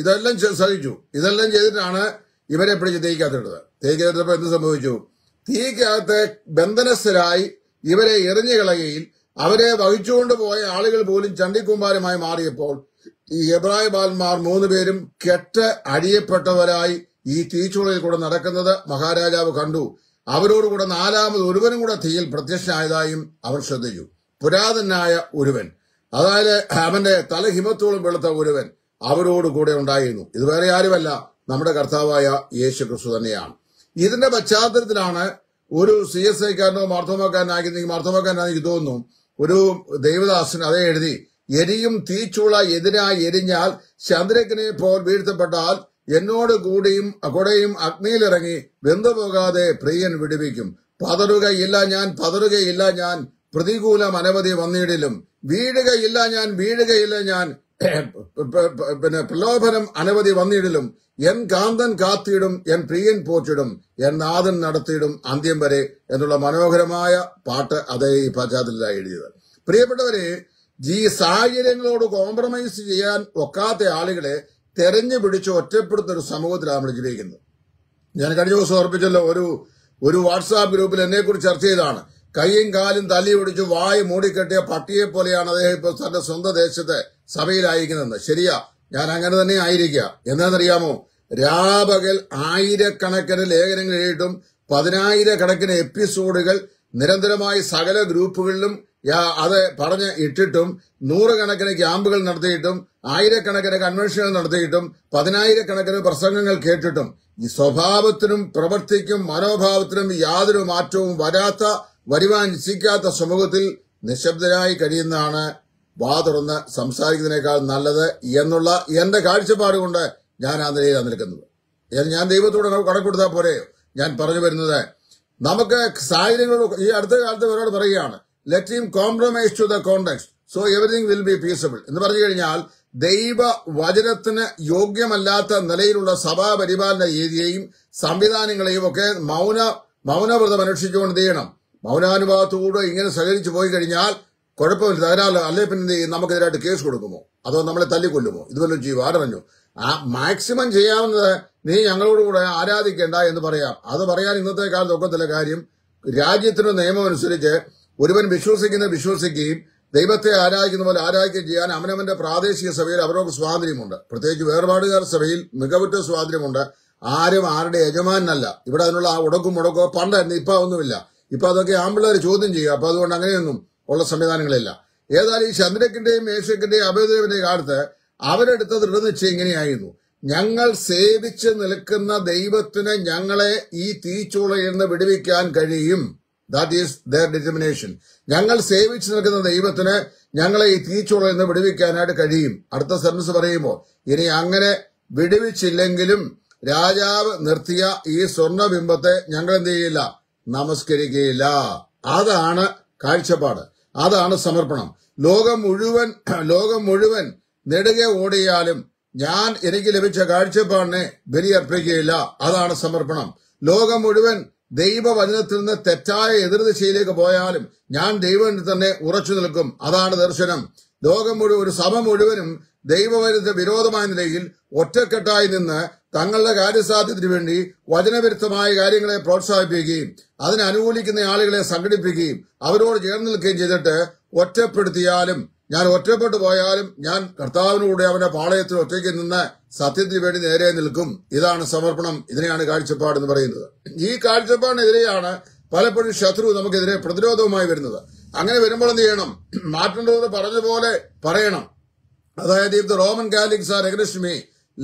Speaker 1: ഇതെല്ലാം സഹിച്ചു ഇതെല്ലാം ചെയ്തിട്ടാണ് ഇവരെ പിടിച്ച് തേക്കാത്തിട്ടത് തേക്കാത്തിട്ടപ്പോൾ എന്ത് സംഭവിച്ചു തീക്കകത്ത് ബന്ധനസ്ഥരായി ഇവരെ എറിഞ്ഞുകളയിൽ അവരെ വഹിച്ചുകൊണ്ട് പോയ ആളുകൾ പോലും ചണ്ടിക്കുമാരുമായി മാറിയപ്പോൾ ഈ എബ്രായ ബാൽമാർ മൂന്ന് പേരും കെട്ട് അടിയപ്പെട്ടവരായി ഈ തീച്ചുളയിൽ കൂടെ നടക്കുന്നത് മഹാരാജാവ് കണ്ടു അവരോടുകൂടെ നാലാമത് ഒരുവനും കൂടെ തീയിൽ പ്രത്യക്ഷനായതായും അവർ ശ്രദ്ധിച്ചു പുരാതനായ ഒരുവൻ അതായത് അവന്റെ തല ഹിമത്തോളം വെളുത്ത ഒരുവൻ അവരോടുകൂടെ ഉണ്ടായിരുന്നു ഇത് വേറെ ആരുമല്ല നമ്മുടെ കർത്താവായ യേശു ക്രിസ്തു തന്നെയാണ് ഇതിന്റെ പശ്ചാത്തലത്തിലാണ് ഒരു സി എസ് ഐക്കാരനോ മാർത്തോമക്കാരനായി മാർത്തോമക്കാരനാണ് എനിക്ക് തോന്നുന്നു ഒരു ദേവദാസൻ അതേ എഴുതി എരിയും തീച്ചുള എതിരായി എരിഞ്ഞാൽ ചന്ദ്രകനെ പോൽ വീഴ്ത്തപ്പെട്ടാൽ എന്നോട് കൂടിയും കൂടെയും അഗ്നിയിലിറങ്ങി വെന്തുപോകാതെ പ്രിയൻ വിടുവിക്കും പതറുകയില്ല ഞാൻ പതറുകയില്ല ഞാൻ പ്രതികൂലം അനവധി വന്നിടിലും വീഴുകയില്ല ഞാൻ വീഴുകയില്ല ഞാൻ പിന്നെ പ്രലോഭനം അനവധി വന്നിടിലും എൻ കാന്തൻ കാത്തിയിടും എൻ പ്രിയൻ പോറ്റിടും എൻ നാഥൻ നടത്തിയിടും അന്ത്യം വരെ എന്നുള്ള മനോഹരമായ പാട്ട് അതേ ഈ പശ്ചാത്തലത്തിലായി എഴുതിയത് പ്രിയപ്പെട്ടവരെ ഈ സാഹചര്യങ്ങളോട് കോംപ്രമൈസ് ചെയ്യാൻ ഒക്കാത്ത ആളുകളെ തെരഞ്ഞു പിടിച്ച് ഒറ്റപ്പെടുത്തുന്ന ഒരു സമൂഹത്തിലാണ് നമ്മൾ ജീവിക്കുന്നത് ഞാൻ കഴിഞ്ഞ ദിവസം ഓർപ്പിച്ചല്ലോ ഒരു ഒരു വാട്സാപ്പ് ഗ്രൂപ്പിൽ എന്നെക്കുറിച്ച് ചർച്ച ചെയ്താണ് കൈയും കാലും തല്ലി പിടിച്ച് വായ മൂടിക്കെട്ടിയ പട്ടിയെ പോലെയാണ് അദ്ദേഹം ഇപ്പോൾ തന്റെ സ്വന്തം ദേശത്തെ സഭയിലായിരിക്കുന്നതെന്ന് ശരിയാ ഞാൻ അങ്ങനെ തന്നെ ആയിരിക്കുക എന്താണെന്നറിയാമോ രാപകൽ ആയിരക്കണക്കിന് ലേഖനങ്ങൾ എഴുതിയിട്ടും പതിനായിരക്കണക്കിന് എപ്പിസോഡുകൾ നിരന്തരമായി സകല ഗ്രൂപ്പുകളിലും അത് പറഞ്ഞ് ഇട്ടിട്ടും നൂറുകണക്കിന് ക്യാമ്പുകൾ നടത്തിയിട്ടും ആയിരക്കണക്കിന് കൺവെൻഷനുകൾ നടത്തിയിട്ടും പതിനായിരക്കണക്കിന് പ്രസംഗങ്ങൾ കേട്ടിട്ടും ഈ സ്വഭാവത്തിനും പ്രവൃത്തിക്കും മനോഭാവത്തിനും യാതൊരു മാറ്റവും വരാത്ത വരുവാൻ ഇച്ഛിക്കാത്ത സമൂഹത്തിൽ നിശബ്ദരായി കഴിയുന്നതാണ് വാ തുറന്ന് സംസാരിക്കുന്നതിനേക്കാൾ നല്ലത് എന്നുള്ള എന്റെ കാഴ്ചപ്പാട് കൊണ്ട് ഞാൻ ആ നിലയിൽ നിൽക്കുന്നത് ഞാൻ ദൈവത്തോട് കണക്കെടുത്താൽ പോലെ ഞാൻ പറഞ്ഞു വരുന്നത് നമുക്ക് സാഹചര്യങ്ങൾ ഈ അടുത്ത കാലത്ത് ഇവരോട് പറയുകയാണ് let him compromise to the context so everything will be peaceable എന്ന് പറഞ്ഞു കഴിഞ്ഞാൽ ദൈവ വചനത്തിന് യോഗ്യമല്ലാത്ത നിലയിലുള്ള സഭാ പരിപാലന രീതിയെയും സംവിധാനങ്ങളെയും ഒക്കെ മൗന മൗനവ്രതം അനുഷ്ഠിച്ചുകൊണ്ട് ചെയ്യണം മൗനാനുഭാവത്തോട് ഇങ്ങനെ സഹകരിച്ചു പോയി കഴിഞ്ഞാൽ കുഴപ്പമില്ല തകരാറില്ല അല്ലെ പിന്നെ നമുക്കെതിരായിട്ട് കേസ് കൊടുക്കുമോ അതോ നമ്മളെ തല്ലിക്കൊല്ലുമോ ഇതുപോലെ ചെയ്യുമോ ആരറിഞ്ഞു ആ മാക്സിമം ചെയ്യാവുന്നത് നീ ഞങ്ങളോട് കൂടെ ആരാധിക്കേണ്ട എന്ന് പറയാം അത് പറയാൻ ഇന്നത്തെ കാലത്ത് ഒക്കത്തില്ല കാര്യം രാജ്യത്തിന്റെ നിയമമനുസരിച്ച് ഒരുവൻ വിശ്വസിക്കുന്ന വിശ്വസിക്കുകയും ദൈവത്തെ ആരാധിക്കുന്ന പോലെ ആരാധിക്കുകയും ചെയ്യാൻ അവനവന്റെ പ്രാദേശിക സഭയിൽ അവരോട് സ്വാതന്ത്ര്യമുണ്ട് പ്രത്യേകിച്ച് വേർപാടുകാർ സഭയിൽ മികവുറ്റ സ്വാതന്ത്ര്യമുണ്ട് ആരും ആരുടെ യജമാനല്ല ഇവിടെ അതിനുള്ള ഉടക്കും മുടക്കോ പണ്ടായിരുന്നു ഇപ്പൊ ഒന്നുമില്ല ഇപ്പൊ അതൊക്കെ ആമ്പിള്ളേർ ചോദ്യം ചെയ്യുക അപ്പൊ അതുകൊണ്ട് അങ്ങനെയൊന്നും ഉള്ള സംവിധാനങ്ങളില്ല ഏതായാലും ഈ ചന്ദ്രക്കിന്റെയും യേശുക്കിന്റെയും അഭയദേവന്റെയും കാലത്ത് അവരെടുത്ത ദൃഢനിശ്ചയം ഇങ്ങനെയായിരുന്നു ഞങ്ങൾ സേവിച്ച് നിൽക്കുന്ന ദൈവത്തിന് ഞങ്ങളെ ഈ തീച്ചുളയിൽ നിന്ന് വിടുവിക്കാൻ കഴിയും ദാറ്റ് ഈസ് ദർ ഡിറ്റർമിനേഷൻ ഞങ്ങൾ സേവിച്ച് നിൽക്കുന്ന ദൈവത്തിന് ഞങ്ങളെ ഈ തീച്ചുളയിൽ നിന്ന് വിടുവിക്കാനായിട്ട് കഴിയും അടുത്ത സെൻസ് പറയുമ്പോൾ ഇനി അങ്ങനെ വിടുവിച്ചില്ലെങ്കിലും രാജാവ് നിർത്തിയ ഈ സ്വർണ്ണബിംബത്തെ ഞങ്ങൾ എന്ത് ചെയ്യില്ല നമസ്കരിക്കുകയില്ല അതാണ് കാഴ്ചപ്പാട് അതാണ് സമർപ്പണം ലോകം മുഴുവൻ ലോകം മുഴുവൻ നെടുകെ ഓടിയാലും ഞാൻ എനിക്ക് ലഭിച്ച കാഴ്ചപ്പാടിനെ ബലിയർപ്പിക്കുകയില്ല അതാണ് സമർപ്പണം ലോകം മുഴുവൻ ദൈവവചനത്തിൽ നിന്ന് തെറ്റായ എതിർദിശയിലേക്ക് പോയാലും ഞാൻ ദൈവം തന്നെ ഉറച്ചു നിൽക്കും അതാണ് ദർശനം ലോകം മുഴുവൻ ഒരു സഭ മുഴുവനും ദൈവവചനത്തിന് വിരോധമായ നിലയിൽ ഒറ്റക്കെട്ടായി നിന്ന് തങ്ങളുടെ കാര്യസാധ്യത്തിനു വേണ്ടി വചനവിരുദ്ധമായ കാര്യങ്ങളെ പ്രോത്സാഹിപ്പിക്കുകയും അതിനെ അനുകൂലിക്കുന്ന ആളുകളെ സംഘടിപ്പിക്കുകയും അവരോട് ചേർന്ന് നിൽക്കുകയും ചെയ്തിട്ട് ഒറ്റപ്പെടുത്തിയാലും ഞാൻ ഒറ്റപ്പെട്ടു പോയാലും ഞാൻ കർത്താവിനൂടെ അവന്റെ പാളയത്തിൽ ഒറ്റയ്ക്ക് നിന്ന് സത്യത്തിന് വേണ്ടി നേരെ നിൽക്കും ഇതാണ് സമർപ്പണം ഇതിനെയാണ് കാഴ്ചപ്പാട് എന്ന് പറയുന്നത് ഈ കാഴ്ചപ്പാടിനെതിരെയാണ് പലപ്പോഴും ശത്രു നമുക്കെതിരെ പ്രതിരോധവുമായി വരുന്നത് അങ്ങനെ വരുമ്പോൾ എന്ത് ചെയ്യണം മാറ്റേണ്ടത് പറഞ്ഞ പോലെ പറയണം അതായത് if the Roman Catholics are against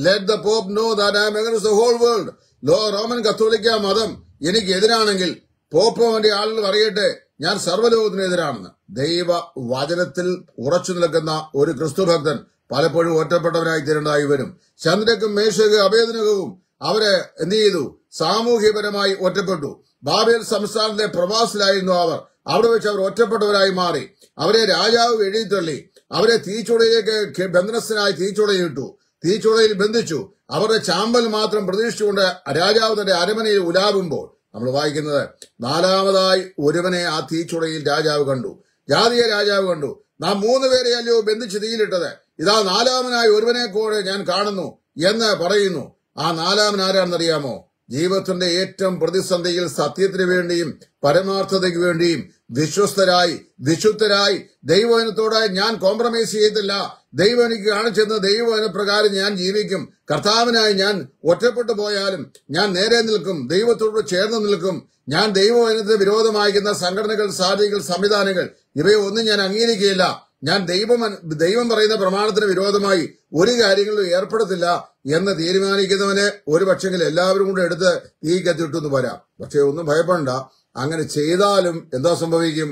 Speaker 1: let the pope know that I am against the whole world ലോ റോമൻ കത്തോലിക്ക മതം എനിക്ക് എതിരാണെങ്കിൽ പോപ്പോ അവന്റെ ആളുകൾ അറിയട്ടെ ഞാൻ സർവ്വലോകത്തിനെതിരാണെന്ന് ദൈവ വചനത്തിൽ ഉറച്ചു നിൽക്കുന്ന ഒരു ക്രിസ്തുഭക്തൻ പലപ്പോഴും ഒറ്റപ്പെട്ടവനായി തീരേണ്ടതായി വരും ചന്ദ്രക്കും മേശക അഭേദനകവും അവരെ എന്ത് ചെയ്തു സാമൂഹ്യപരമായി ഒറ്റപ്പെട്ടു ബാബേൽ സംസ്ഥാനത്തെ പ്രവാസിലായിരുന്നു അവർ അവിടെ വെച്ച് അവർ ഒറ്റപ്പെട്ടവരായി മാറി അവരെ രാജാവ് എഴുതി തള്ളി അവരെ തീച്ചുടയിലേക്ക് ബന്ധനസ്ഥനായി തീച്ചുടയിട്ടു തീച്ചുളയിൽ ബന്ധിച്ചു അവരുടെ ചാമ്പൽ മാത്രം പ്രതീക്ഷിച്ചുകൊണ്ട് രാജാവ് തന്റെ അരമനയിൽ ഉലാവുമ്പോൾ നമ്മൾ വായിക്കുന്നത് നാലാമതായി ഒരുവനെ ആ തീച്ചുളയിൽ രാജാവ് കണ്ടു ജാതിയെ രാജാവ് കണ്ടു നാം മൂന്ന് പേരെ അല്ലയോ ബന്ധിച്ച് തീയിലിട്ടത് ഇതാ നാലാമനായി ഒരുവനെ കൂടെ ഞാൻ കാണുന്നു എന്ന് പറയുന്നു ആ നാലാമൻ ആരാണെന്നറിയാമോ ജീവിതത്തിന്റെ ഏറ്റവും പ്രതിസന്ധിയിൽ സത്യത്തിനു വേണ്ടിയും പരമാർത്ഥതയ്ക്ക് വേണ്ടിയും വിശ്വസ്തരായി വിശുദ്ധരായി ദൈവവനത്തോടെ ഞാൻ കോംപ്രമൈസ് ചെയ്തില്ല ദൈവം എനിക്ക് കാണിച്ചെന്ന് ദൈവവന പ്രകാരം ഞാൻ ജീവിക്കും കർത്താവിനായി ഞാൻ ഒറ്റപ്പെട്ടു പോയാലും ഞാൻ നേരെ നിൽക്കും ദൈവത്തോട് ചേർന്ന് നിൽക്കും ഞാൻ ദൈവവനത്തിന് വിരോധമായിരിക്കുന്ന സംഘടനകൾ സാധ്യതകൾ സംവിധാനങ്ങൾ ഇവയൊന്നും ഞാൻ അംഗീകരിക്കുകയില്ല ഞാൻ ദൈവം ദൈവം പറയുന്ന പ്രമാണത്തിന് വിരോധമായി ഒരു കാര്യങ്ങളും ഏർപ്പെടത്തില്ല എന്ന് തീരുമാനിക്കുന്നവനെ ഒരു പക്ഷെങ്കിൽ എല്ലാവരും കൂടെ എടുത്ത് തീ കത്തിട്ടൊന്ന് വരാം പക്ഷെ ഒന്നും ഭയപ്പെടണ്ട അങ്ങനെ ചെയ്താലും എന്താ സംഭവിക്കും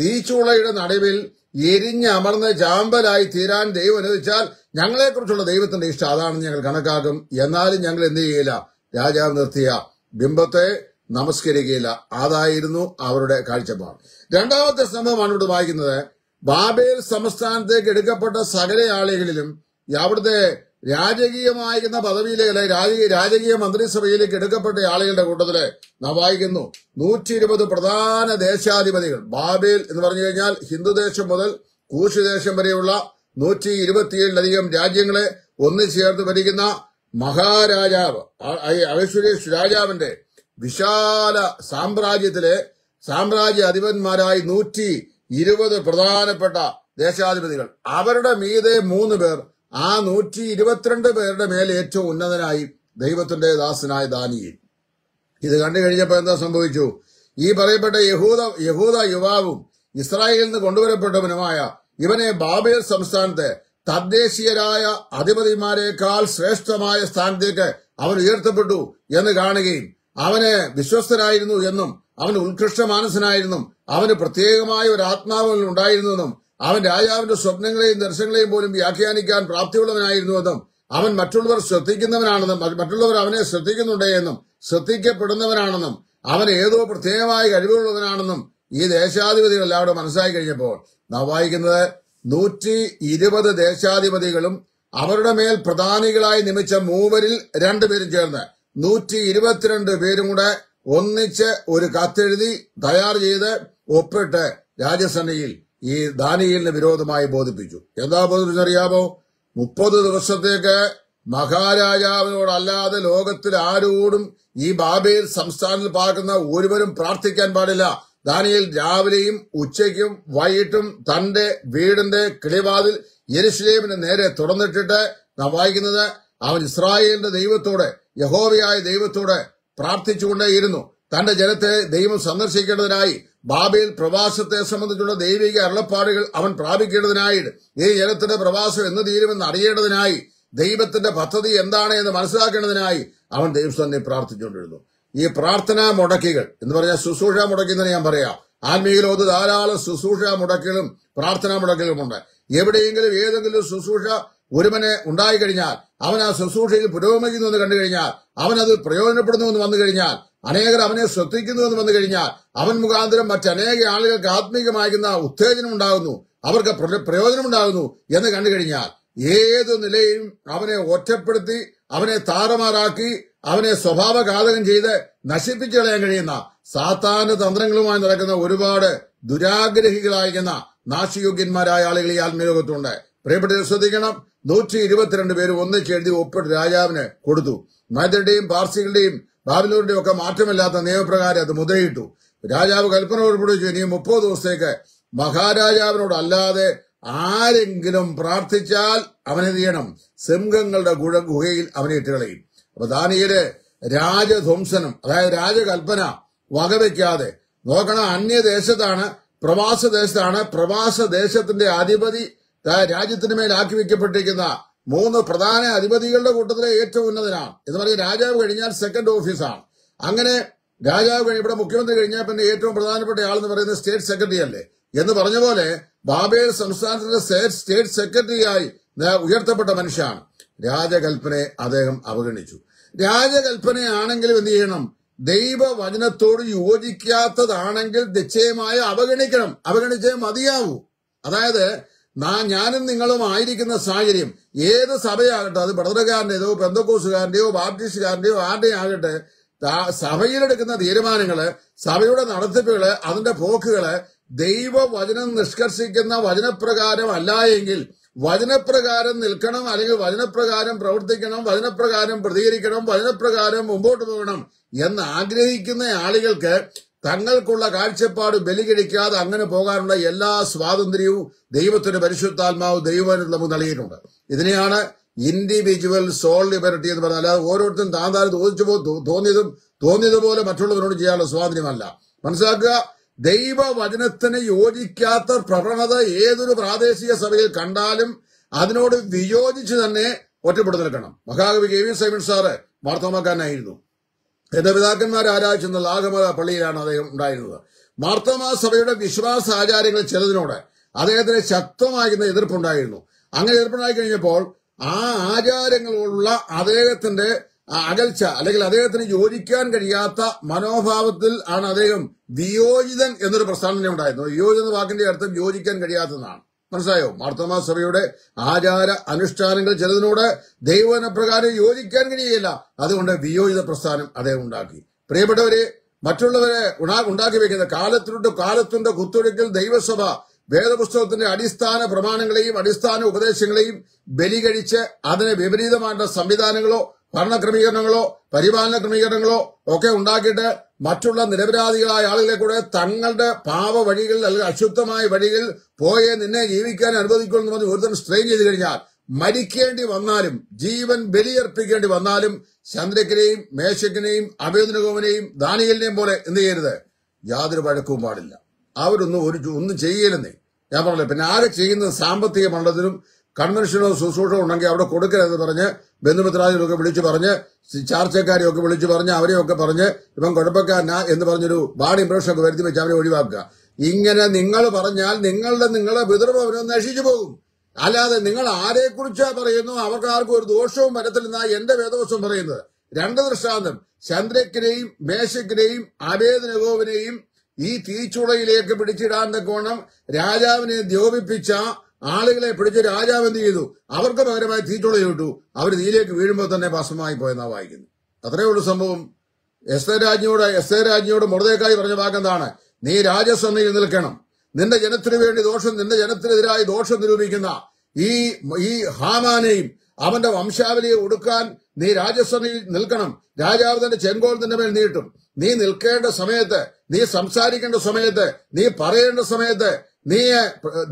Speaker 1: തീച്ചൂളയുടെ നടുവിൽ എരിഞ്ഞ് അമർന്ന് ചാമ്പലായി തീരാൻ ദൈവം അനുവദിച്ചാൽ ഞങ്ങളെക്കുറിച്ചുള്ള ദൈവത്തിന്റെ ഇഷ്ടം അതാണെന്ന് ഞങ്ങൾ കണക്കാക്കും എന്നാലും ഞങ്ങൾ എന്ത് ചെയ്യില്ല രാജാവ് നിർത്തിയ ബിംബത്തെ നമസ്കരിക്കുകയില്ല അതായിരുന്നു അവരുടെ കാഴ്ചപ്പാട് രണ്ടാമത്തെ സംഭവമാണ് ഇവിടെ വായിക്കുന്നത് ബാബേൽ സംസ്ഥാനത്തേക്ക് എടുക്കപ്പെട്ട സകല ആളുകളിലും അവിടുത്തെ രാജകീയമായിരുന്ന പദവിയിലെ അല്ലെ രാജകീയ രാജകീയ മന്ത്രിസഭയിലേക്ക് എടുക്കപ്പെട്ട ആളുകളുടെ കൂട്ടത്തില് നാം വായിക്കുന്നു നൂറ്റി ഇരുപത് പ്രധാന ദേശാധിപതികൾ ബാബേൽ എന്ന് പറഞ്ഞു കഴിഞ്ഞാൽ ഹിന്ദുദേശം മുതൽ കൂശുദേശം വരെയുള്ള നൂറ്റി ഇരുപത്തിയേഴിലധികം രാജ്യങ്ങളെ ഒന്നു ചേർത്ത് ഭരിക്കുന്ന മഹാരാജാവ് അവശ്വരേഷ് രാജാവിന്റെ വിശാല സാമ്രാജ്യത്തിലെ സാമ്രാജ്യ അധിപന്മാരായി നൂറ്റി ഇരുപത് പ്രധാനപ്പെട്ട ദേശാധിപതികൾ അവരുടെ മീതെ മൂന്ന് പേർ ആ നൂറ്റി ഇരുപത്തിരണ്ട് പേരുടെ മേൽ ഏറ്റവും ഉന്നതനായി ദൈവത്തിന്റെ ദാസനായ ദാനിയെ ഇത് കണ്ടു കഴിഞ്ഞപ്പോൾ എന്താ സംഭവിച്ചു ഈ പറയപ്പെട്ട യഹൂദ യഹൂദ യുവാവും ഇസ്രായേലിൽ നിന്ന് കൊണ്ടുവരപ്പെട്ടവനുമായ ഇവനെ ബാബേൽ സംസ്ഥാനത്തെ തദ്ദേശീയരായ അധിപതിമാരെക്കാൾ ശ്രേഷ്ഠമായ സ്ഥാനത്തേക്ക് അവൻ ഉയർത്തപ്പെട്ടു എന്ന് കാണുകയും അവന് വിശ്വസ്തനായിരുന്നു എന്നും അവൻ ഉത്കൃഷ്ട മാനസനായിരുന്നു അവന് പ്രത്യേകമായ ഒരു ആത്മാവിൽ ഉണ്ടായിരുന്നുവെന്നും അവൻ രാജാവിന്റെ സ്വപ്നങ്ങളെയും ദർശനങ്ങളെയും പോലും വ്യാഖ്യാനിക്കാൻ പ്രാപ്തിയുള്ളവനായിരുന്നുവെന്നും അവൻ മറ്റുള്ളവർ ശ്രദ്ധിക്കുന്നവനാണെന്നും മറ്റുള്ളവർ അവനെ ശ്രദ്ധിക്കുന്നുണ്ടേ എന്നും ശ്രദ്ധിക്കപ്പെടുന്നവനാണെന്നും അവൻ ഏതോ പ്രത്യേകമായ കഴിവുള്ളവനാണെന്നും ഈ ദേശാധിപതികൾ എല്ലാവരും മനസ്സായി കഴിഞ്ഞപ്പോൾ നാം വായിക്കുന്നത് നൂറ്റി ഇരുപത് ദേശാധിപതികളും അവരുടെ മേൽ പ്രധാനികളായി നിമിച്ച മൂവരിൽ രണ്ടുപേരും ചേർന്ന് നൂറ്റി ഇരുപത്തിരണ്ട് പേരും കൂടെ ഒന്നിച്ച് ഒരു കത്തെഴുതി തയ്യാർ ചെയ്ത് ഒപ്പിട്ട് രാജ്യസഭയിൽ ഈ ദാനിയലിന് വിരോധമായി ബോധിപ്പിച്ചു എന്താ ബോധിപ്പിച്ചറിയാമോ മുപ്പത് ദിവസത്തേക്ക് മഹാരാജാവിനോടല്ലാതെ ലോകത്തിൽ ആരോടും ഈ ബാബേൽ സംസ്ഥാനത്ത് പാകുന്ന ഒരുവരും പ്രാർത്ഥിക്കാൻ പാടില്ല ദാനിയൽ രാവിലെയും ഉച്ചയ്ക്കും വൈകിട്ടും തന്റെ വീടിന്റെ കിളിവാതിൽ യെരുസലേമിന് നേരെ തുറന്നിട്ടിട്ട് നാം വായിക്കുന്നത് അവൻ ഇസ്രായേലിന്റെ ദൈവത്തോടെ യഹോവയായ ദൈവത്തോടെ പ്രാർത്ഥിച്ചുകൊണ്ടേയിരുന്നു തന്റെ ജനത്തെ ദൈവം സന്ദർശിക്കേണ്ടതിനായി ബാബേൽ പ്രവാസത്തെ സംബന്ധിച്ചുള്ള ദൈവിക അരുളപ്പാടുകൾ അവൻ പ്രാപിക്കേണ്ടതിനായി ഈ ജനത്തിന്റെ പ്രവാസം എന്ന് തീരുമെന്ന് അറിയേണ്ടതിനായി ദൈവത്തിന്റെ പദ്ധതി എന്താണ് എന്ന് മനസ്സിലാക്കേണ്ടതിനായി അവൻ ദൈവസ്ഥനെ പ്രാർത്ഥിച്ചുകൊണ്ടിരുന്നു ഈ പ്രാർത്ഥനാ മുടക്കികൾ എന്ന് പറഞ്ഞാൽ ശുശ്രൂഷ മുടക്കി തന്നെ ഞാൻ പറയാം ആത്മീയ ലോകത്ത് ധാരാളം ശുശ്രൂഷ മുടക്കികളും പ്രാർത്ഥനാ ഉണ്ട് എവിടെയെങ്കിലും ഏതെങ്കിലും ശുശ്രൂഷ ഒരുവന് കഴിഞ്ഞാൽ അവൻ ആ ശുശ്രൂഷയിൽ പുരോഗമിക്കുന്നു എന്ന് കണ്ടു കഴിഞ്ഞാൽ അവൻ അത് പ്രയോജനപ്പെടുന്നു എന്ന് വന്നു കഴിഞ്ഞാൽ അനേകർ അവനെ ശ്രദ്ധിക്കുന്നു എന്ന് വന്നു കഴിഞ്ഞാൽ അവൻ മുഖാന്തരം മറ്റനേക ആളുകൾക്ക് ആത്മീകമാകുന്ന ഉത്തേജനം ഉണ്ടാകുന്നു അവർക്ക് പ്രയോജനം ഉണ്ടാകുന്നു എന്ന് കണ്ടു കഴിഞ്ഞാൽ ഏതു നിലയും അവനെ ഒറ്റപ്പെടുത്തി അവനെ താറമാറാക്കി അവനെ ഘാതകം ചെയ്ത് നശിപ്പിച്ചു കളയാൻ കഴിയുന്ന സാത്താന്റെ തന്ത്രങ്ങളുമായി നടക്കുന്ന ഒരുപാട് ദുരാഗ്രഹികളായിരിക്കുന്ന നാശയോഗ്യന്മാരായ ആളുകൾ ഈ ആത്മീയലോകത്തുണ്ട് പ്രിയപ്പെട്ട ശ്രദ്ധിക്കണം നൂറ്റി ഇരുപത്തിരണ്ട് പേര് ഒന്നിച്ച് എഴുതി ഒപ്പിട്ട് രാജാവിന് കൊടുത്തു മൈതരുടെയും പാർസികളുടെയും ബാബിലൂരുടെയും ഒക്കെ മാറ്റമില്ലാത്ത നിയമപ്രകാരം അത് മുദ്രയിട്ടു രാജാവ് കൽപ്പന ഉൾപ്പെടുവിച്ചു ഇനി മുപ്പത് ദിവസത്തേക്ക് മഹാരാജാവിനോടല്ലാതെ അല്ലാതെ ആരെങ്കിലും പ്രാർത്ഥിച്ചാൽ അവനെ ചെയ്യണം സിംഹങ്ങളുടെ ഗുഴ ഗുഹയിൽ അവനെ ഇട്ട് കളയും അപ്പൊ ദാനിയില് രാജധ്വംസനം അതായത് രാജകൽപ്പന വകവെക്കാതെ നോക്കണം അന്യദേശത്താണ് പ്രവാസ ദേശത്താണ് പ്രവാസ ദേശത്തിന്റെ അധിപതി രാജ്യത്തിന് മേൽ ആക്കി വെക്കപ്പെട്ടിരിക്കുന്ന മൂന്ന് പ്രധാന അധിപതികളുടെ കൂട്ടത്തിലെ ഏറ്റവും ഉന്നതനാണ് എന്ന് പറഞ്ഞാൽ രാജാവ് കഴിഞ്ഞാൽ സെക്കൻഡ് ഓഫീസാണ് അങ്ങനെ രാജാവ് കഴിഞ്ഞ ഇവിടെ മുഖ്യമന്ത്രി കഴിഞ്ഞാൽ പിന്നെ ഏറ്റവും പ്രധാനപ്പെട്ട ആൾ എന്ന് പറയുന്നത് സ്റ്റേറ്റ് സെക്രട്ടറി അല്ലേ എന്ന് പറഞ്ഞ പോലെ ബാബേൽ സംസ്ഥാനത്തിന്റെ സ്റ്റേറ്റ് സെക്രട്ടറിയായി ഉയർത്തപ്പെട്ട മനുഷ്യനാണ് രാജകൽപ്പനയെ അദ്ദേഹം അവഗണിച്ചു രാജകൽപ്പനയാണെങ്കിലും എന്ത് ചെയ്യണം ദൈവവചനത്തോട് യോജിക്കാത്തതാണെങ്കിൽ നിശ്ചയമായ അവഗണിക്കണം അവഗണിച്ചേ മതിയാവൂ അതായത് നാ ഞാനും നിങ്ങളും ആയിരിക്കുന്ന സാഹചര്യം ഏത് സഭയാകട്ടെ അത് ബടതരക്കാരൻ്റെതോ പെന്തക്കോസുകാരൻ്റെയോ ബാപ്റ്റിസ്റ്റുകാരൻ്റെയോ ആരുടെയും ആകട്ടെ സഭയിലെടുക്കുന്ന തീരുമാനങ്ങള് സഭയുടെ നടത്തിപ്പുകള് അതിന്റെ പോക്കുകള് ദൈവവചനം നിഷ്കർഷിക്കുന്ന വചനപ്രകാരം അല്ല എങ്കിൽ വചനപ്രകാരം നിൽക്കണം അല്ലെങ്കിൽ വചനപ്രകാരം പ്രവർത്തിക്കണം വചനപ്രകാരം പ്രതികരിക്കണം വചനപ്രകാരം മുമ്പോട്ട് പോകണം എന്ന് ആഗ്രഹിക്കുന്ന ആളുകൾക്ക് തങ്ങൾക്കുള്ള കാഴ്ചപ്പാട് ബലികഴിക്കാതെ അങ്ങനെ പോകാനുള്ള എല്ലാ സ്വാതന്ത്ര്യവും ദൈവത്തിന്റെ പരിശുദ്ധാത്മാവ് ദൈവം നമുക്ക് നൽകിയിട്ടുണ്ട് ഇതിനെയാണ് ഇൻഡിവിജ്വൽ സോൾ ലിബറിറ്റി എന്ന് പറഞ്ഞാൽ അല്ലാതെ ഓരോരുത്തരും താൻ താരം തോന്നിച്ചു തോന്നിയതും തോന്നിയതുപോലെ മറ്റുള്ളവരോട് ചെയ്യാനുള്ള സ്വാതന്ത്ര്യമല്ല മനസ്സിലാക്കുക ദൈവവചനത്തിന് യോജിക്കാത്ത പ്രവണത ഏതൊരു പ്രാദേശിക സഭയിൽ കണ്ടാലും അതിനോട് വിയോജിച്ച് തന്നെ ഒറ്റപ്പെടുത്തിരിക്കണം മഹാകവി കെ വി സൈമൺ സാറ് വാർത്താമാക്കാനായിരുന്നു എന്റെ പിതാക്കന്മാർ ആരാധിച്ചിരുന്ന ലാഘമത പള്ളിയിലാണ് അദ്ദേഹം ഉണ്ടായിരുന്നത് മാർത്തമാ സഭയുടെ വിശ്വാസ ആചാരങ്ങളിൽ ചിലതിനോട് അദ്ദേഹത്തിന് ശക്തമായിരുന്ന എതിർപ്പുണ്ടായിരുന്നു അങ്ങനെ എതിർപ്പുണ്ടായി കഴിഞ്ഞപ്പോൾ ആ ആചാരങ്ങളുള്ള അദ്ദേഹത്തിന്റെ അകൽച്ച അല്ലെങ്കിൽ അദ്ദേഹത്തിന് യോജിക്കാൻ കഴിയാത്ത മനോഭാവത്തിൽ ആണ് അദ്ദേഹം വിയോജിതൻ എന്നൊരു പ്രസ്താവന ഉണ്ടായിരുന്നത് വിയോജിത വാക്കിന്റെ അർത്ഥം യോജിക്കാൻ കഴിയാത്തതാണ് മനസ്സിലായോ മാർത്തമാ സഭയുടെ ആചാര അനുഷ്ഠാനങ്ങൾ ചിലതിനോട് ദൈവന പ്രകാരം യോജിക്കാൻ കഴിയുകയില്ല അതുകൊണ്ട് വിയോജിത പ്രസ്ഥാനം അദ്ദേഹം ഉണ്ടാക്കി പ്രിയപ്പെട്ടവരെ മറ്റുള്ളവരെ ഉണ്ടാക്കി വെക്കുന്ന കാലത്തിനുണ്ട് കാലത്തുണ്ട് കുത്തൊഴുക്കൽ ദൈവസഭ വേദപുസ്തകത്തിന്റെ അടിസ്ഥാന പ്രമാണങ്ങളെയും അടിസ്ഥാന ഉപദേശങ്ങളെയും ബലികഴിച്ച് അതിന് വിപരീതമായിട്ടുള്ള സംവിധാനങ്ങളോ ഭരണ ക്രമീകരണങ്ങളോ പരിപാലന ക്രമീകരണങ്ങളോ ഒക്കെ ഉണ്ടാക്കിയിട്ട് മറ്റുള്ള നിരപരാധികളായ ആളുകളെ കൂടെ തങ്ങളുടെ പാവ വഴികൾ അല്ലെങ്കിൽ അശുദ്ധമായ വഴികളിൽ പോയേ നിന്നെ ജീവിക്കാൻ അനുവദിക്കുമെന്ന് പറഞ്ഞ് ഒരുത്തരം സ്ട്രെയിൻ ചെയ്ത് കഴിഞ്ഞാൽ മരിക്കേണ്ടി വന്നാലും ജീവൻ ബലിയർപ്പിക്കേണ്ടി വന്നാലും ചന്ദ്രക്കനെയും മേശക്കിനെയും അഭേദനകോമനെയും ദാനികലിനെയും പോലെ എന്ത് ചെയ്യരുത് യാതൊരു വഴക്കവും പാടില്ല അവരൊന്നും ഒരു ഒന്നും ചെയ്യരുന്നേ ഞാൻ പറഞ്ഞില്ല പിന്നെ ആകെ ചെയ്യുന്നത് സാമ്പത്തിക മണ്ഡലത്തിനും കൺവെൻഷനോ ശുശ്രൂഷോ ഉണ്ടെങ്കിൽ അവിടെ കൊടുക്കരുതെന്ന് പറഞ്ഞ് ബന്ധുമിത്രാദികളൊക്കെ വിളിച്ചു പറഞ്ഞ് ചാർച്ചക്കാരെയൊക്കെ വിളിച്ചു പറഞ്ഞ് അവരെയൊക്കെ പറഞ്ഞ് ഇപ്പം കുഴപ്പക്കാരനാ എന്ന് പറഞ്ഞൊരു ബാഡ് ഇംപ്രഷൻ ഒക്കെ വരുത്തി വെച്ച് അവരെ ഒഴിവാക്കുക ഇങ്ങനെ നിങ്ങൾ പറഞ്ഞാൽ നിങ്ങളുടെ നിങ്ങളെ പിതൃഭവനം നശിച്ചു പോകും അല്ലാതെ നിങ്ങൾ ആരെക്കുറിച്ചാ പറയുന്നു അവർക്ക് ആർക്കും ഒരു ദോഷവും വരത്തില്ലെന്നാ എന്റെ വേദോസം പറയുന്നത് രണ്ട് ദൃഷ്ടാന്തം ചന്ദ്രക്കിനെയും മേശക്കിനെയും അവേദനഗോവിനെയും ഈ തീച്ചുളയിലേക്ക് പിടിച്ചിടാൻ തക്കോണം രാജാവിനെ ദ്യോപിപ്പിച്ച ആളുകളെ പിടിച്ച് രാജാവ് എന്ത് ചെയ്തു അവർക്ക് പകരമായി തീറ്റുള്ള ചുട്ടു അവർ തീയിലേക്ക് വീഴുമ്പോൾ തന്നെ ഭസ്മമായി പോയെന്നാ വായിക്കുന്നു അത്രേ ഉള്ളൂ സംഭവം എസ് എ രാജ്ഞിയോട് എസ് എ രാജ്ഞിയോട് മുറതേക്കായി പറഞ്ഞ വാക്കെന്താണ് നീ രാജസന്നിയിൽ നിൽക്കണം നിന്റെ ജനത്തിനു വേണ്ടി ദോഷം നിന്റെ ജനത്തിനെതിരായി ദോഷം നിരൂപിക്കുന്ന ഈ ഈ ഹാമാനെയും അവന്റെ വംശാവലിയെ ഒടുക്കാൻ നീ രാജസഭയിൽ നിൽക്കണം രാജാവ് തന്റെ ചെങ്കോൾ നിന്റെ മേൽ നീട്ടും നീ നിൽക്കേണ്ട സമയത്ത് നീ സംസാരിക്കേണ്ട സമയത്ത് നീ പറയേണ്ട സമയത്ത് നീയെ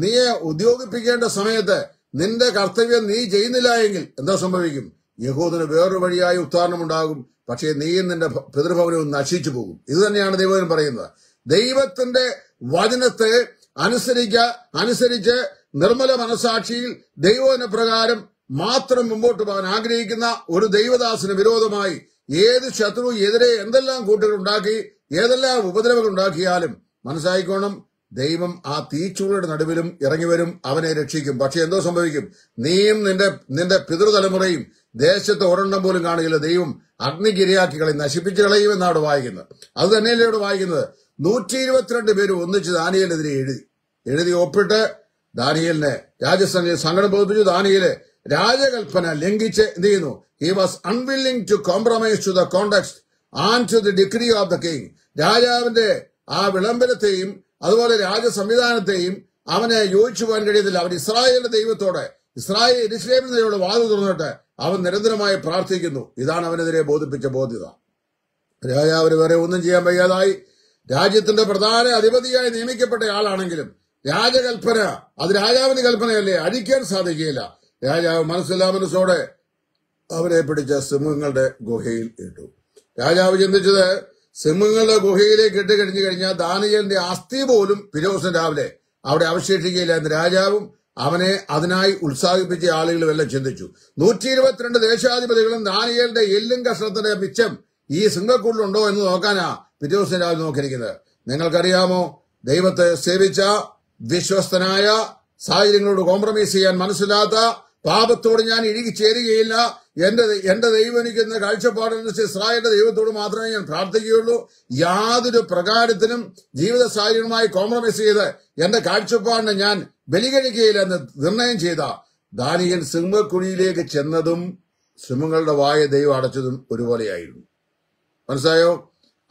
Speaker 1: നീയെ ഉദ്യോഗിപ്പിക്കേണ്ട സമയത്ത് നിന്റെ കർത്തവ്യം നീ ചെയ്യുന്നില്ല എങ്കിൽ എന്താ സംഭവിക്കും യഹൂദിന് വേറൊരു ഉത്ഥാനം ഉണ്ടാകും പക്ഷേ നീയും നിന്റെ പിതൃഭവനവും നശിച്ചു പോകും ഇത് തന്നെയാണ് ദൈവം പറയുന്നത് ദൈവത്തിന്റെ വചനത്തെ അനുസരിക്ക അനുസരിച്ച് നിർമ്മല മനസാക്ഷിയിൽ ദൈവന പ്രകാരം മാത്രം മുമ്പോട്ട് പോകാൻ ആഗ്രഹിക്കുന്ന ഒരു ദൈവദാസിന് വിരോധമായി ഏത് ശത്രു എതിരെ എന്തെല്ലാം കൂട്ടുകൾ ഉണ്ടാക്കി ഏതെല്ലാം ഉപദ്രവങ്ങൾ ഉണ്ടാക്കിയാലും മനസ്സായിക്കോണം ദൈവം ആ തീച്ചൂളയുടെ നടുവിലും ഇറങ്ങിവരും അവനെ രക്ഷിക്കും പക്ഷെ എന്തോ സംഭവിക്കും നീയും നിന്റെ നിന്റെ പിതൃതലമുറയും ദേശത്ത് ഒരെണ്ണം പോലും കാണുകയില്ല ദൈവം അഗ്നികിരയാക്കി കളയും നശിപ്പിച്ചു കളയും എന്നാണ് വായിക്കുന്നത് അത് തന്നെയല്ലേ ഇവിടെ വായിക്കുന്നത് നൂറ്റി ഇരുപത്തിരണ്ട് പേര് ഒന്നിച്ച് ദാനിയലിനെതിരെ എഴുതി എഴുതി ഒപ്പിട്ട് ദാനിയലിനെ രാജസ്ഥാനിൽ സങ്കടം ബോധിപ്പിച്ചു ദാനിയല് രാജകൽപ്പന ലംഘിച്ച് എന്ത് ചെയ്യുന്നു he was unwilling to compromise to the context and to the decree of the king രാജാവിന്റെ ആ വിളംബരത്തെയും അതുപോലെ രാജ സംവിധാനത്തെയും അവന് യോജിച്ചു പോകാൻ കഴിയത്തില്ല അവൻ ഇസ്രായേലിന്റെ ദൈവത്തോടെ ഇസ്രായേൽ ഇസ്ലേമിന് വാതു തുറന്നിട്ട് അവൻ നിരന്തരമായി പ്രാർത്ഥിക്കുന്നു ഇതാണ് അവനെതിരെ ബോധിപ്പിച്ച ബോധ്യത രാജാവിന് വേറെ ഒന്നും ചെയ്യാൻ വയ്യാതായി രാജ്യത്തിന്റെ പ്രധാന അധിപതിയായി നിയമിക്കപ്പെട്ട ആളാണെങ്കിലും രാജകൽപ്പന അത് രാജാവിന്റെ കൽപ്പനയല്ലേ അഴിക്കാൻ സാധിക്കുകയില്ല രാജാവ് മനസ്സില്ലാ മനസ്സോടെ അവരെ പിടിച്ച സിംഹങ്ങളുടെ ഗുഹയിൽ ഇട്ടു രാജാവ് ചിന്തിച്ചത് സിംഹങ്ങളുടെ ഗുഹയിലേക്ക് ഇട്ട് കഴിഞ്ഞു കഴിഞ്ഞാൽ ദാനിയലിന്റെ അസ്ഥി പോലും പിരോസം രാവിലെ അവിടെ അവശേഷിക്കുകയില്ല എന്ന് രാജാവും അവനെ അതിനായി ഉത്സാഹിപ്പിച്ച ആളുകളും എല്ലാം ചിന്തിച്ചു നൂറ്റി ഇരുപത്തിരണ്ട് ദേശാധിപതികളും ദാനിയലിന്റെ എല്ലും കഷ്ണത്തിന്റെ മിച്ചം ഈ സിംഗക്കുള്ളിലുണ്ടോ എന്ന് നോക്കാനാ പിറ്റേ രാവിലെ നോക്കിയിരിക്കുന്നത് നിങ്ങൾക്കറിയാമോ ദൈവത്തെ സേവിച്ച വിശ്വസ്തനായ സാഹചര്യങ്ങളോട് കോംപ്രമൈസ് ചെയ്യാൻ മനസ്സിലാത്ത പാപത്തോട് ഞാൻ ഇഴുകി ചേരുകയില്ല എന്റെ എന്റെ ദൈവം എനിക്ക് എന്ന കാഴ്ചപ്പാടനുസരിച്ച് ഇസ്രായേലിന്റെ ദൈവത്തോട് മാത്രമേ ഞാൻ പ്രാർത്ഥിക്കുകയുള്ളൂ യാതൊരു പ്രകാരത്തിനും ജീവിത സാഹചര്യവുമായി കോംപ്രമൈസ് ചെയ്ത് എന്റെ കാഴ്ചപ്പാടിനെ ഞാൻ ബലികഴിക്കുകയില്ല എന്ന് നിർണയം ചെയ്ത ദാനിയൻ സിംഹക്കുഴിയിലേക്ക് ചെന്നതും സിംഹങ്ങളുടെ വായ ദൈവം അടച്ചതും ഒരുപോലെയായിരുന്നു മനസ്സിലായോ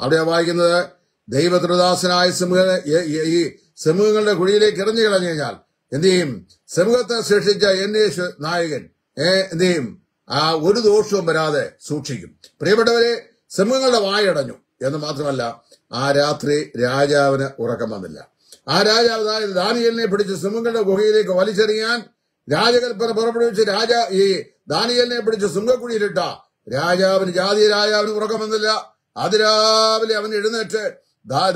Speaker 1: അവിടെ വായിക്കുന്നത് ദൈവത്രിദാസനായ സിംഹ ഈ സിംഹങ്ങളുടെ കുഴിയിലേക്ക് എറിഞ്ഞു കളഞ്ഞു കഴിഞ്ഞാൽ എന്ത് ചെയ്യും സമൂഹത്തെ സൃഷ്ടിച്ച എന്നെ നായകൻ എന്ത് ചെയ്യും ആ ഒരു ദോഷവും വരാതെ സൂക്ഷിക്കും പ്രിയപ്പെട്ടവരെ സിംഹങ്ങളുടെ വായടഞ്ഞു എന്ന് മാത്രമല്ല ആ രാത്രി രാജാവിന് ഉറക്കം വന്നില്ല ആ രാജാവ് ദാനിയലിനെ പിടിച്ച് സിംഹങ്ങളുടെ ഗുഹയിലേക്ക് വലിച്ചെറിയാൻ രാജകൽപ്പന പുറപ്പെടുവിച്ച് രാജ ഈ ദാനിയലിനെ പിടിച്ച് സിംഹക്കുഴിയിലിട്ട രാജാവിന് ജാതി രാജാവിന് ഉറക്കം വന്നില്ല അതിരാവിലെ അവൻ എഴുന്നേറ്റ്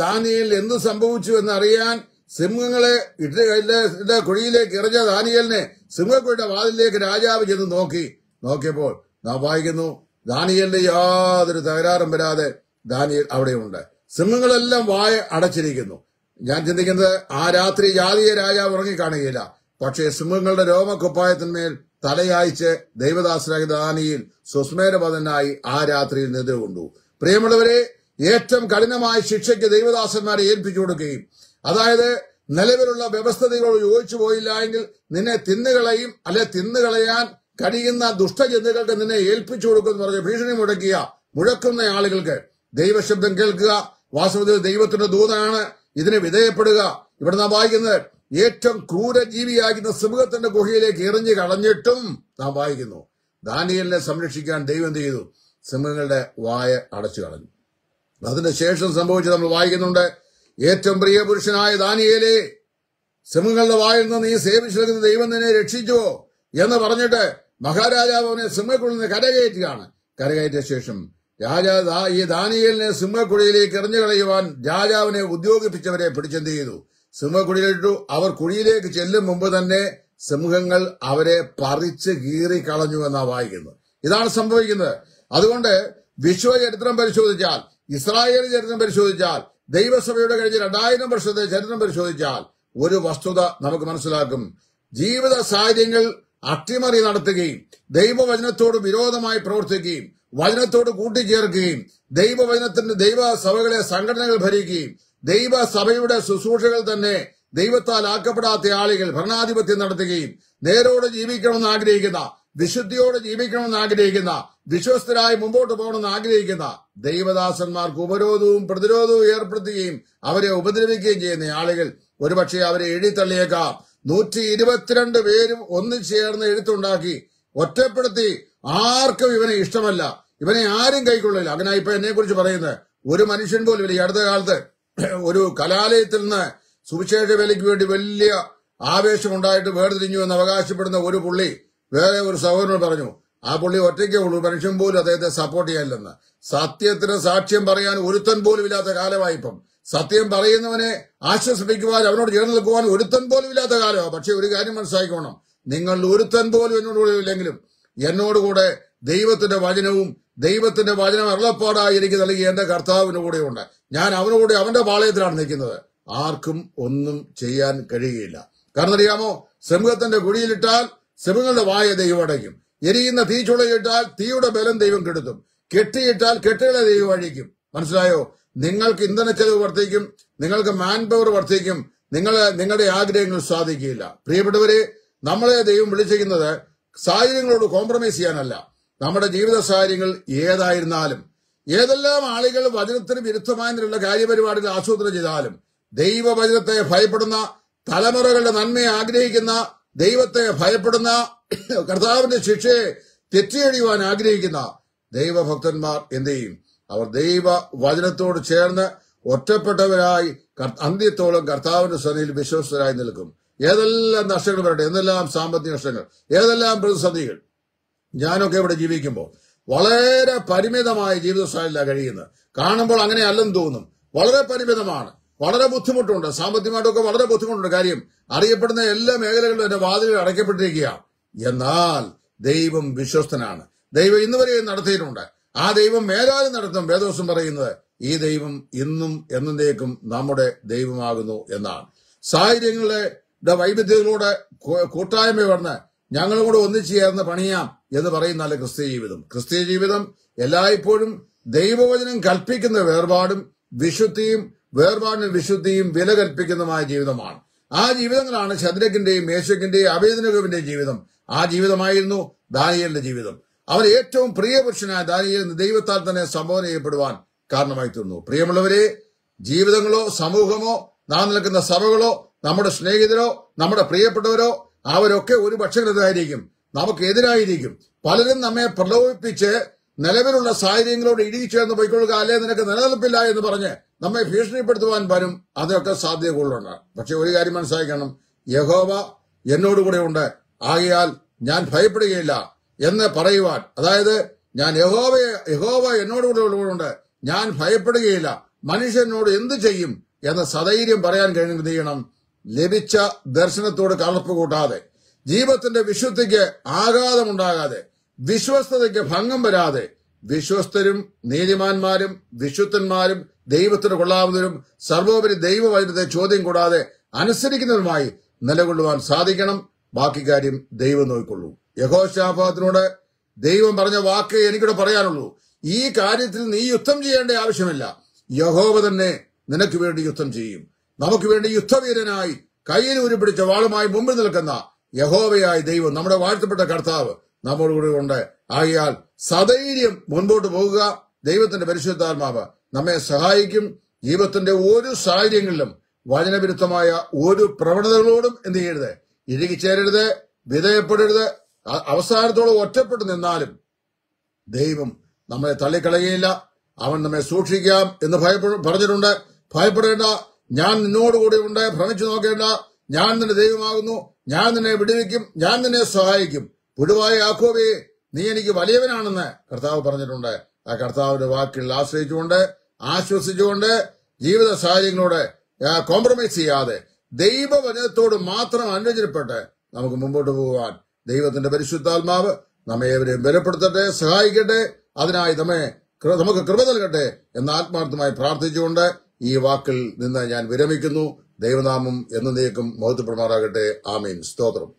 Speaker 1: ദാനിയലിൽ എന്ത് സംഭവിച്ചു എന്നറിയാൻ സിംഹങ്ങളെ ഇട്ട കുഴിയിലേക്ക് ഇറഞ്ഞ ദാനിയലിനെ സിംഹക്കുഴിയുടെ വാതിലേക്ക് രാജാവ് ചെന്ന് നോക്കി നോക്കിയപ്പോൾ നാം വായിക്കുന്നു ദാനിയലിന്റെ യാതൊരു തകരാറും വരാതെ ദാനിയൽ അവിടെയുണ്ട് സിംഹങ്ങളെല്ലാം വായ അടച്ചിരിക്കുന്നു ഞാൻ ചിന്തിക്കുന്നത് ആ രാത്രി ജാതീയ രാജാവ് ഉറങ്ങിക്കാണുകയില്ല പക്ഷേ സിംഹങ്ങളുടെ രോമക്കുപ്പായത്തിന്മേൽ തലയായിച്ച് ദൈവദാസനായ ദാനിയിൽ സുസ്മേരപതനായി ആ രാത്രിയിൽ നിന്നുകൊണ്ടു പ്രിയമുള്ളവരെ ഏറ്റവും കഠിനമായ ശിക്ഷയ്ക്ക് ദൈവദാസന്മാരെ ഏൽപ്പിച്ചു കൊടുക്കുകയും അതായത് നിലവിലുള്ള വ്യവസ്ഥതകളോട് യോജിച്ചു പോയില്ല എങ്കിൽ നിന്നെ തിന്നുകളയും അല്ലെ തിന്നുകളയാൻ കഴിയുന്ന ദുഷ്ടജന്തുക്കൾക്ക് നിന്നെ ഏൽപ്പിച്ചു എന്ന് പറഞ്ഞ് ഭീഷണി മുടക്കിയ മുഴക്കുന്ന ആളുകൾക്ക് ദൈവശബ്ദം കേൾക്കുക വാസ്തവത്തിൽ ദൈവത്തിന്റെ ദൂതാണ് ഇതിന് വിധേയപ്പെടുക ഇവിടെ നാം വായിക്കുന്നത് ഏറ്റവും ക്രൂരജീവിയാകുന്ന സിംഹത്തിന്റെ ഗുഹയിലേക്ക് എറിഞ്ഞു കളഞ്ഞിട്ടും നാം വായിക്കുന്നു ദാനിയലിനെ സംരക്ഷിക്കാൻ ദൈവം എന്ത് ചെയ്തു സിംഹങ്ങളുടെ വായ അടച്ചു കളഞ്ഞു അതിന്റെ ശേഷം സംഭവിച്ചത് നമ്മൾ വായിക്കുന്നുണ്ട് ഏറ്റവും പുരുഷനായ ദാനിയേലെ സിംഹങ്ങളുടെ വായിൽ നിന്ന് നീ സേവിച്ചിരിക്കുന്ന ദൈവം നിന്നെ രക്ഷിച്ചുവോ എന്ന് പറഞ്ഞിട്ട് മഹാരാജാവ് അവനെ സിംഹക്കുളിൽ നിന്ന് കരകയറ്റുകയാണ് കരകയറ്റിയ ശേഷം രാജാ ഈ ദാനിയേലിനെ സിംഹക്കുഴിയിലേക്ക് എറിഞ്ഞു കളയുവാൻ രാജാവിനെ ഉദ്യോഗിപ്പിച്ചവരെ പിടിച്ചെന്ത് ചെയ്തു സിംഹക്കുഴിയിലിട്ടു അവർ കുഴിയിലേക്ക് ചെല്ലും മുമ്പ് തന്നെ സിംഹങ്ങൾ അവരെ പറിച്ച് കീറി കളഞ്ഞു എന്നാ വായിക്കുന്നത് ഇതാണ് സംഭവിക്കുന്നത് അതുകൊണ്ട് വിശ്വചരിത്രം പരിശോധിച്ചാൽ ഇസ്രായേൽ ചരിത്രം പരിശോധിച്ചാൽ ദൈവസഭയുടെ കഴിഞ്ഞ രണ്ടായിരം വർഷത്തെ ചരിത്രം പരിശോധിച്ചാൽ ഒരു വസ്തുത നമുക്ക് മനസ്സിലാക്കും ജീവിത സാഹചര്യങ്ങൾ അട്ടിമറി നടത്തുകയും ദൈവവചനത്തോട് വിരോധമായി പ്രവർത്തിക്കുകയും വചനത്തോട് കൂട്ടിച്ചേർക്കുകയും ദൈവവചനത്തിന്റെ ദൈവസഭകളെ സംഘടനകൾ ഭരിക്കുകയും ദൈവസഭയുടെ ശുശ്രൂഷകൾ തന്നെ ദൈവത്താൽ ആക്കപ്പെടാത്ത ആളുകൾ ഭരണാധിപത്യം നടത്തുകയും നേരോട് ജീവിക്കണമെന്ന് ആഗ്രഹിക്കുന്ന വിശുദ്ധിയോടെ ജീവിക്കണമെന്ന് ആഗ്രഹിക്കുന്ന വിശ്വസ്തരായി മുമ്പോട്ട് പോകണമെന്ന് ആഗ്രഹിക്കുന്ന ദൈവദാസന്മാർക്ക് ഉപരോധവും പ്രതിരോധവും ഏർപ്പെടുത്തുകയും അവരെ ഉപദ്രവിക്കുകയും ചെയ്യുന്ന ആളുകൾ ഒരുപക്ഷെ അവരെ എഴുതിത്തള്ളിയേക്കാം നൂറ്റി ഇരുപത്തിരണ്ട് പേരും ഒന്നിച്ചേർന്ന് എഴുത്തുണ്ടാക്കി ഒറ്റപ്പെടുത്തി ആർക്കും ഇവനെ ഇഷ്ടമല്ല ഇവനെ ആരും കൈക്കൊള്ളില്ല അങ്ങനെ ഇപ്പൊ എന്നെ കുറിച്ച് പറയുന്നത് ഒരു മനുഷ്യൻ പോലും ഈ അടുത്ത കാലത്ത് ഒരു കലാലയത്തിൽ നിന്ന് സുവിശേഷ വിലയ്ക്ക് വേണ്ടി വലിയ ആവേശമുണ്ടായിട്ട് വേർതിരിഞ്ഞു എന്ന് അവകാശപ്പെടുന്ന ഒരു പുള്ളി വേറെ ഒരു സഹോദരനോട് പറഞ്ഞു ആ പുള്ളി ഒറ്റയ്ക്കേ ഉള്ളൂ മനുഷ്യൻ പോലും അദ്ദേഹത്തെ സപ്പോർട്ട് ചെയ്യാനില്ലെന്ന് സത്യത്തിന് സാക്ഷ്യം പറയാൻ ഒരുത്തൻ പോലും ഇല്ലാത്ത കാലമായി ഇപ്പം സത്യം പറയുന്നവനെ ആശ്വസിപ്പിക്കുവാൻ അവനോട് ചേർന്ന് നിൽക്കുവാൻ ഒരുത്തൻ പോലും ഇല്ലാത്ത കാലമാണ് പക്ഷെ ഒരു കാര്യം മനസ്സിലാക്കിക്കോണം നിങ്ങൾ ഒരുത്തൻ പോലും എന്നോട് ഇല്ലെങ്കിലും ഇല്ലെങ്കിലും എന്നോടുകൂടെ ദൈവത്തിന്റെ വചനവും ദൈവത്തിന്റെ വചനം അരുളപ്പാടായി എനിക്ക് നൽകി എന്റെ കർത്താവിന് കൂടെയുണ്ട് ഞാൻ അവനോട് അവന്റെ പാളയത്തിലാണ് നിൽക്കുന്നത് ആർക്കും ഒന്നും ചെയ്യാൻ കഴിയുകയില്ല കാരണം അറിയാമോ സിംഹത്തിന്റെ കുഴിയിലിട്ടാൽ സിംഹങ്ങളുടെ വായ ദൈവം അടയ്ക്കും എരിയുന്ന തീ ചുളയിട്ടാൽ തീയുടെ ബലം ദൈവം കെടുത്തും കെട്ടിയിട്ടാൽ കെട്ടുകളെ ദൈവം അഴിക്കും മനസ്സിലായോ നിങ്ങൾക്ക് ഇന്ധന ചെലവ് വർദ്ധിക്കും നിങ്ങൾക്ക് മാൻ പവർ വർദ്ധിക്കും നിങ്ങൾ നിങ്ങളുടെ ആഗ്രഹങ്ങൾ സാധിക്കില്ല പ്രിയപ്പെട്ടവരെ നമ്മളെ ദൈവം വിളിച്ചിരിക്കുന്നത് സാഹചര്യങ്ങളോട് കോംപ്രമൈസ് ചെയ്യാനല്ല നമ്മുടെ ജീവിത സാഹചര്യങ്ങൾ ഏതായിരുന്നാലും ഏതെല്ലാം ആളുകൾ വചനത്തിന് വിരുദ്ധമായതിനുള്ള കാര്യപരിപാടികൾ ആസൂത്രണം ചെയ്താലും ദൈവവചനത്തെ ഭയപ്പെടുന്ന തലമുറകളുടെ നന്മയെ ആഗ്രഹിക്കുന്ന ദൈവത്തെ ഭയപ്പെടുന്ന കർത്താവിന്റെ ശിക്ഷയെ തെറ്റിയടിയുവാൻ ആഗ്രഹിക്കുന്ന ദൈവഭക്തന്മാർ എന്ത് ചെയ്യും അവർ ദൈവ വചനത്തോട് ചേർന്ന് ഒറ്റപ്പെട്ടവരായി അന്ത്യത്തോളം കർത്താവിന്റെ സ്വനിയിൽ വിശ്വസ്തരായി നിൽക്കും ഏതെല്ലാം നഷ്ടങ്ങൾ വരട്ടെ എന്തെല്ലാം സാമ്പത്തിക നഷ്ടങ്ങൾ ഏതെല്ലാം പ്രതിസന്ധികൾ ഞാനൊക്കെ ഇവിടെ ജീവിക്കുമ്പോൾ വളരെ പരിമിതമായ ജീവിത കഴിയുന്നത് കാണുമ്പോൾ അങ്ങനെ അല്ലെന്ന് തോന്നും വളരെ പരിമിതമാണ് വളരെ ബുദ്ധിമുട്ടുണ്ട് സാമ്പത്തികമായിട്ടൊക്കെ വളരെ ബുദ്ധിമുട്ടുണ്ട് കാര്യം അറിയപ്പെടുന്ന എല്ലാ മേഖലകളിലും എന്റെ വാതിലുകൾ അടയ്ക്കപ്പെട്ടിരിക്കുക എന്നാൽ ദൈവം വിശ്വസ്തനാണ് ദൈവം ഇന്ന് വരെ നടത്തിയിട്ടുണ്ട് ആ ദൈവം മേലാലും നടത്തും വേദോസം പറയുന്നത് ഈ ദൈവം ഇന്നും എന്നേക്കും നമ്മുടെ ദൈവമാകുന്നു എന്നാണ് സാഹചര്യങ്ങളുടെ വൈവിധ്യത്തിലൂടെ കൂട്ടായ്മ വന്ന് ഞങ്ങളും കൂടെ ഒന്നിച്ചു ചേർന്ന് പണിയാം എന്ന് പറയുന്നല്ല ക്രിസ്തീയ ജീവിതം ക്രിസ്തീയ ജീവിതം എല്ലായ്പ്പോഴും ദൈവവചനം കൽപ്പിക്കുന്ന വേർപാടും വിശുദ്ധിയും വേർപാടിന് വിശുദ്ധിയും വില കൽപ്പിക്കുന്നതുമായ ജീവിതമാണ് ആ ജീവിതങ്ങളാണ് ശദ്രക്കിന്റെയും മേശക്കിന്റെയും അവേദനകവിന്റെയും ജീവിതം ആ ജീവിതമായിരുന്നു ദാനിയലിന്റെ ജീവിതം അവർ ഏറ്റവും പ്രിയപുരുഷനായ ദാനിയൽ ദൈവത്താൽ തന്നെ സംബോധന ചെയ്യപ്പെടുവാൻ കാരണമായി തീർന്നു പ്രിയമുള്ളവരെ ജീവിതങ്ങളോ സമൂഹമോ നാം നിൽക്കുന്ന സഭകളോ നമ്മുടെ സ്നേഹിതരോ നമ്മുടെ പ്രിയപ്പെട്ടവരോ അവരൊക്കെ ഒരു പക്ഷേ നമുക്ക് എതിരായിരിക്കും പലരും നമ്മെ പ്രലോഭിപ്പിച്ച് നിലവിലുള്ള സാഹചര്യങ്ങളോട് ഇടിച്ചേർന്ന് പോയിക്കൊള്ളുക അല്ലെ നിനക്ക് നിലനിൽപ്പില്ല എന്ന് പറഞ്ഞ് നമ്മെ ഭീഷണിപ്പെടുത്തുവാൻ വരും അതൊക്കെ സാധ്യത കൂടുതലുണ്ട് പക്ഷെ ഒരു കാര്യം മനസ്സിലാക്കണം യഹോവ എന്നോടുകൂടെ ഉണ്ട് ആകയാൽ ഞാൻ ഭയപ്പെടുകയില്ല എന്ന് പറയുവാൻ അതായത് ഞാൻ യഹോവയെ യഹോവ എന്നോടുകൂടെ ഉള്ളതുകൊണ്ട് ഞാൻ ഭയപ്പെടുകയില്ല മനുഷ്യനോട് എന്ത് ചെയ്യും എന്ന സധൈര്യം പറയാൻ കഴിഞ്ഞത് ചെയ്യണം ലഭിച്ച ദർശനത്തോട് കളർപ്പ് കൂട്ടാതെ ജീവിതത്തിന്റെ വിശുദ്ധിക്ക് ആഘാതമുണ്ടാകാതെ വിശ്വസ്തതയ്ക്ക് ഭംഗം വരാതെ വിശ്വസ്തരും നീതിമാന്മാരും വിശുദ്ധന്മാരും ദൈവത്തിന് കൊള്ളാവുന്നവരും സർവോപരി ദൈവവൈദ്യത്തെ ചോദ്യം കൂടാതെ അനുസരിക്കുന്നവരുമായി നിലകൊള്ളുവാൻ സാധിക്കണം ബാക്കി കാര്യം ദൈവം നോക്കിക്കൊള്ളൂ യഹോശാഭാഗത്തിനോട് ദൈവം പറഞ്ഞ വാക്ക് എനിക്കിവിടെ പറയാനുള്ളൂ ഈ കാര്യത്തിൽ നീ യുദ്ധം ചെയ്യേണ്ട ആവശ്യമില്ല യഹോവ തന്നെ നിനക്ക് വേണ്ടി യുദ്ധം ചെയ്യും നമുക്ക് വേണ്ടി യുദ്ധവീരനായി കയ്യിൽ ഉരുപിടിച്ച വാളുമായി മുമ്പിൽ നിൽക്കുന്ന യഹോവയായ ദൈവം നമ്മുടെ വാഴ്ത്തപ്പെട്ട കർത്താവ് നമ്മോടുകൂടി ഉണ്ട് ആകിയാൽ സധൈര്യം മുൻപോട്ട് പോകുക ദൈവത്തിന്റെ പരിശുദ്ധാത്മാവ് നമ്മെ സഹായിക്കും ജീവിതത്തിന്റെ ഓരോ സാഹചര്യങ്ങളിലും വചനവിരുദ്ധമായ ഒരു പ്രവണതകളോടും എന്ത് ചെയ്യരുത് ഇഴുകി ചേരരുത് വിധേയപ്പെടരുത് അവസാനത്തോളം ഒറ്റപ്പെട്ടു നിന്നാലും ദൈവം നമ്മളെ തള്ളിക്കളയുകയില്ല അവൻ നമ്മെ സൂക്ഷിക്കാം എന്ന് പറഞ്ഞിട്ടുണ്ട് ഭയപ്പെടേണ്ട ഞാൻ നിന്നോടുകൂടി ഉണ്ട് ഭ്രമിച്ചു നോക്കേണ്ട ഞാൻ നിന്റെ ദൈവമാകുന്നു ഞാൻ നിന്നെ വിടുവിക്കും ഞാൻ നിന്നെ സഹായിക്കും പുഴുവായ യാക്കോബേ നീ എനിക്ക് വലിയവനാണെന്ന് കർത്താവ് പറഞ്ഞിട്ടുണ്ട് ആ കർത്താവിന്റെ വാക്കിൽ ആശ്രയിച്ചുകൊണ്ട് ആശ്വസിച്ചുകൊണ്ട് ജീവിത സാഹചര്യങ്ങളോട് കോംപ്രമൈസ് ചെയ്യാതെ ദൈവവചനത്തോട് മാത്രം അന്വേഷിക്കപ്പെട്ട് നമുക്ക് മുമ്പോട്ട് പോകാൻ ദൈവത്തിന്റെ പരിശുദ്ധാത്മാവ് നമ്മെ ഏവരെയും ബലപ്പെടുത്തട്ടെ സഹായിക്കട്ടെ അതിനായി നമ്മെ നമുക്ക് കൃപ നൽകട്ടെ എന്ന് ആത്മാർത്ഥമായി പ്രാർത്ഥിച്ചുകൊണ്ട് ഈ വാക്കിൽ നിന്ന് ഞാൻ വിരമിക്കുന്നു ദൈവനാമം നീക്കം മഹത്വപ്രമാറാകട്ടെ ആമീൻ സ്തോത്രം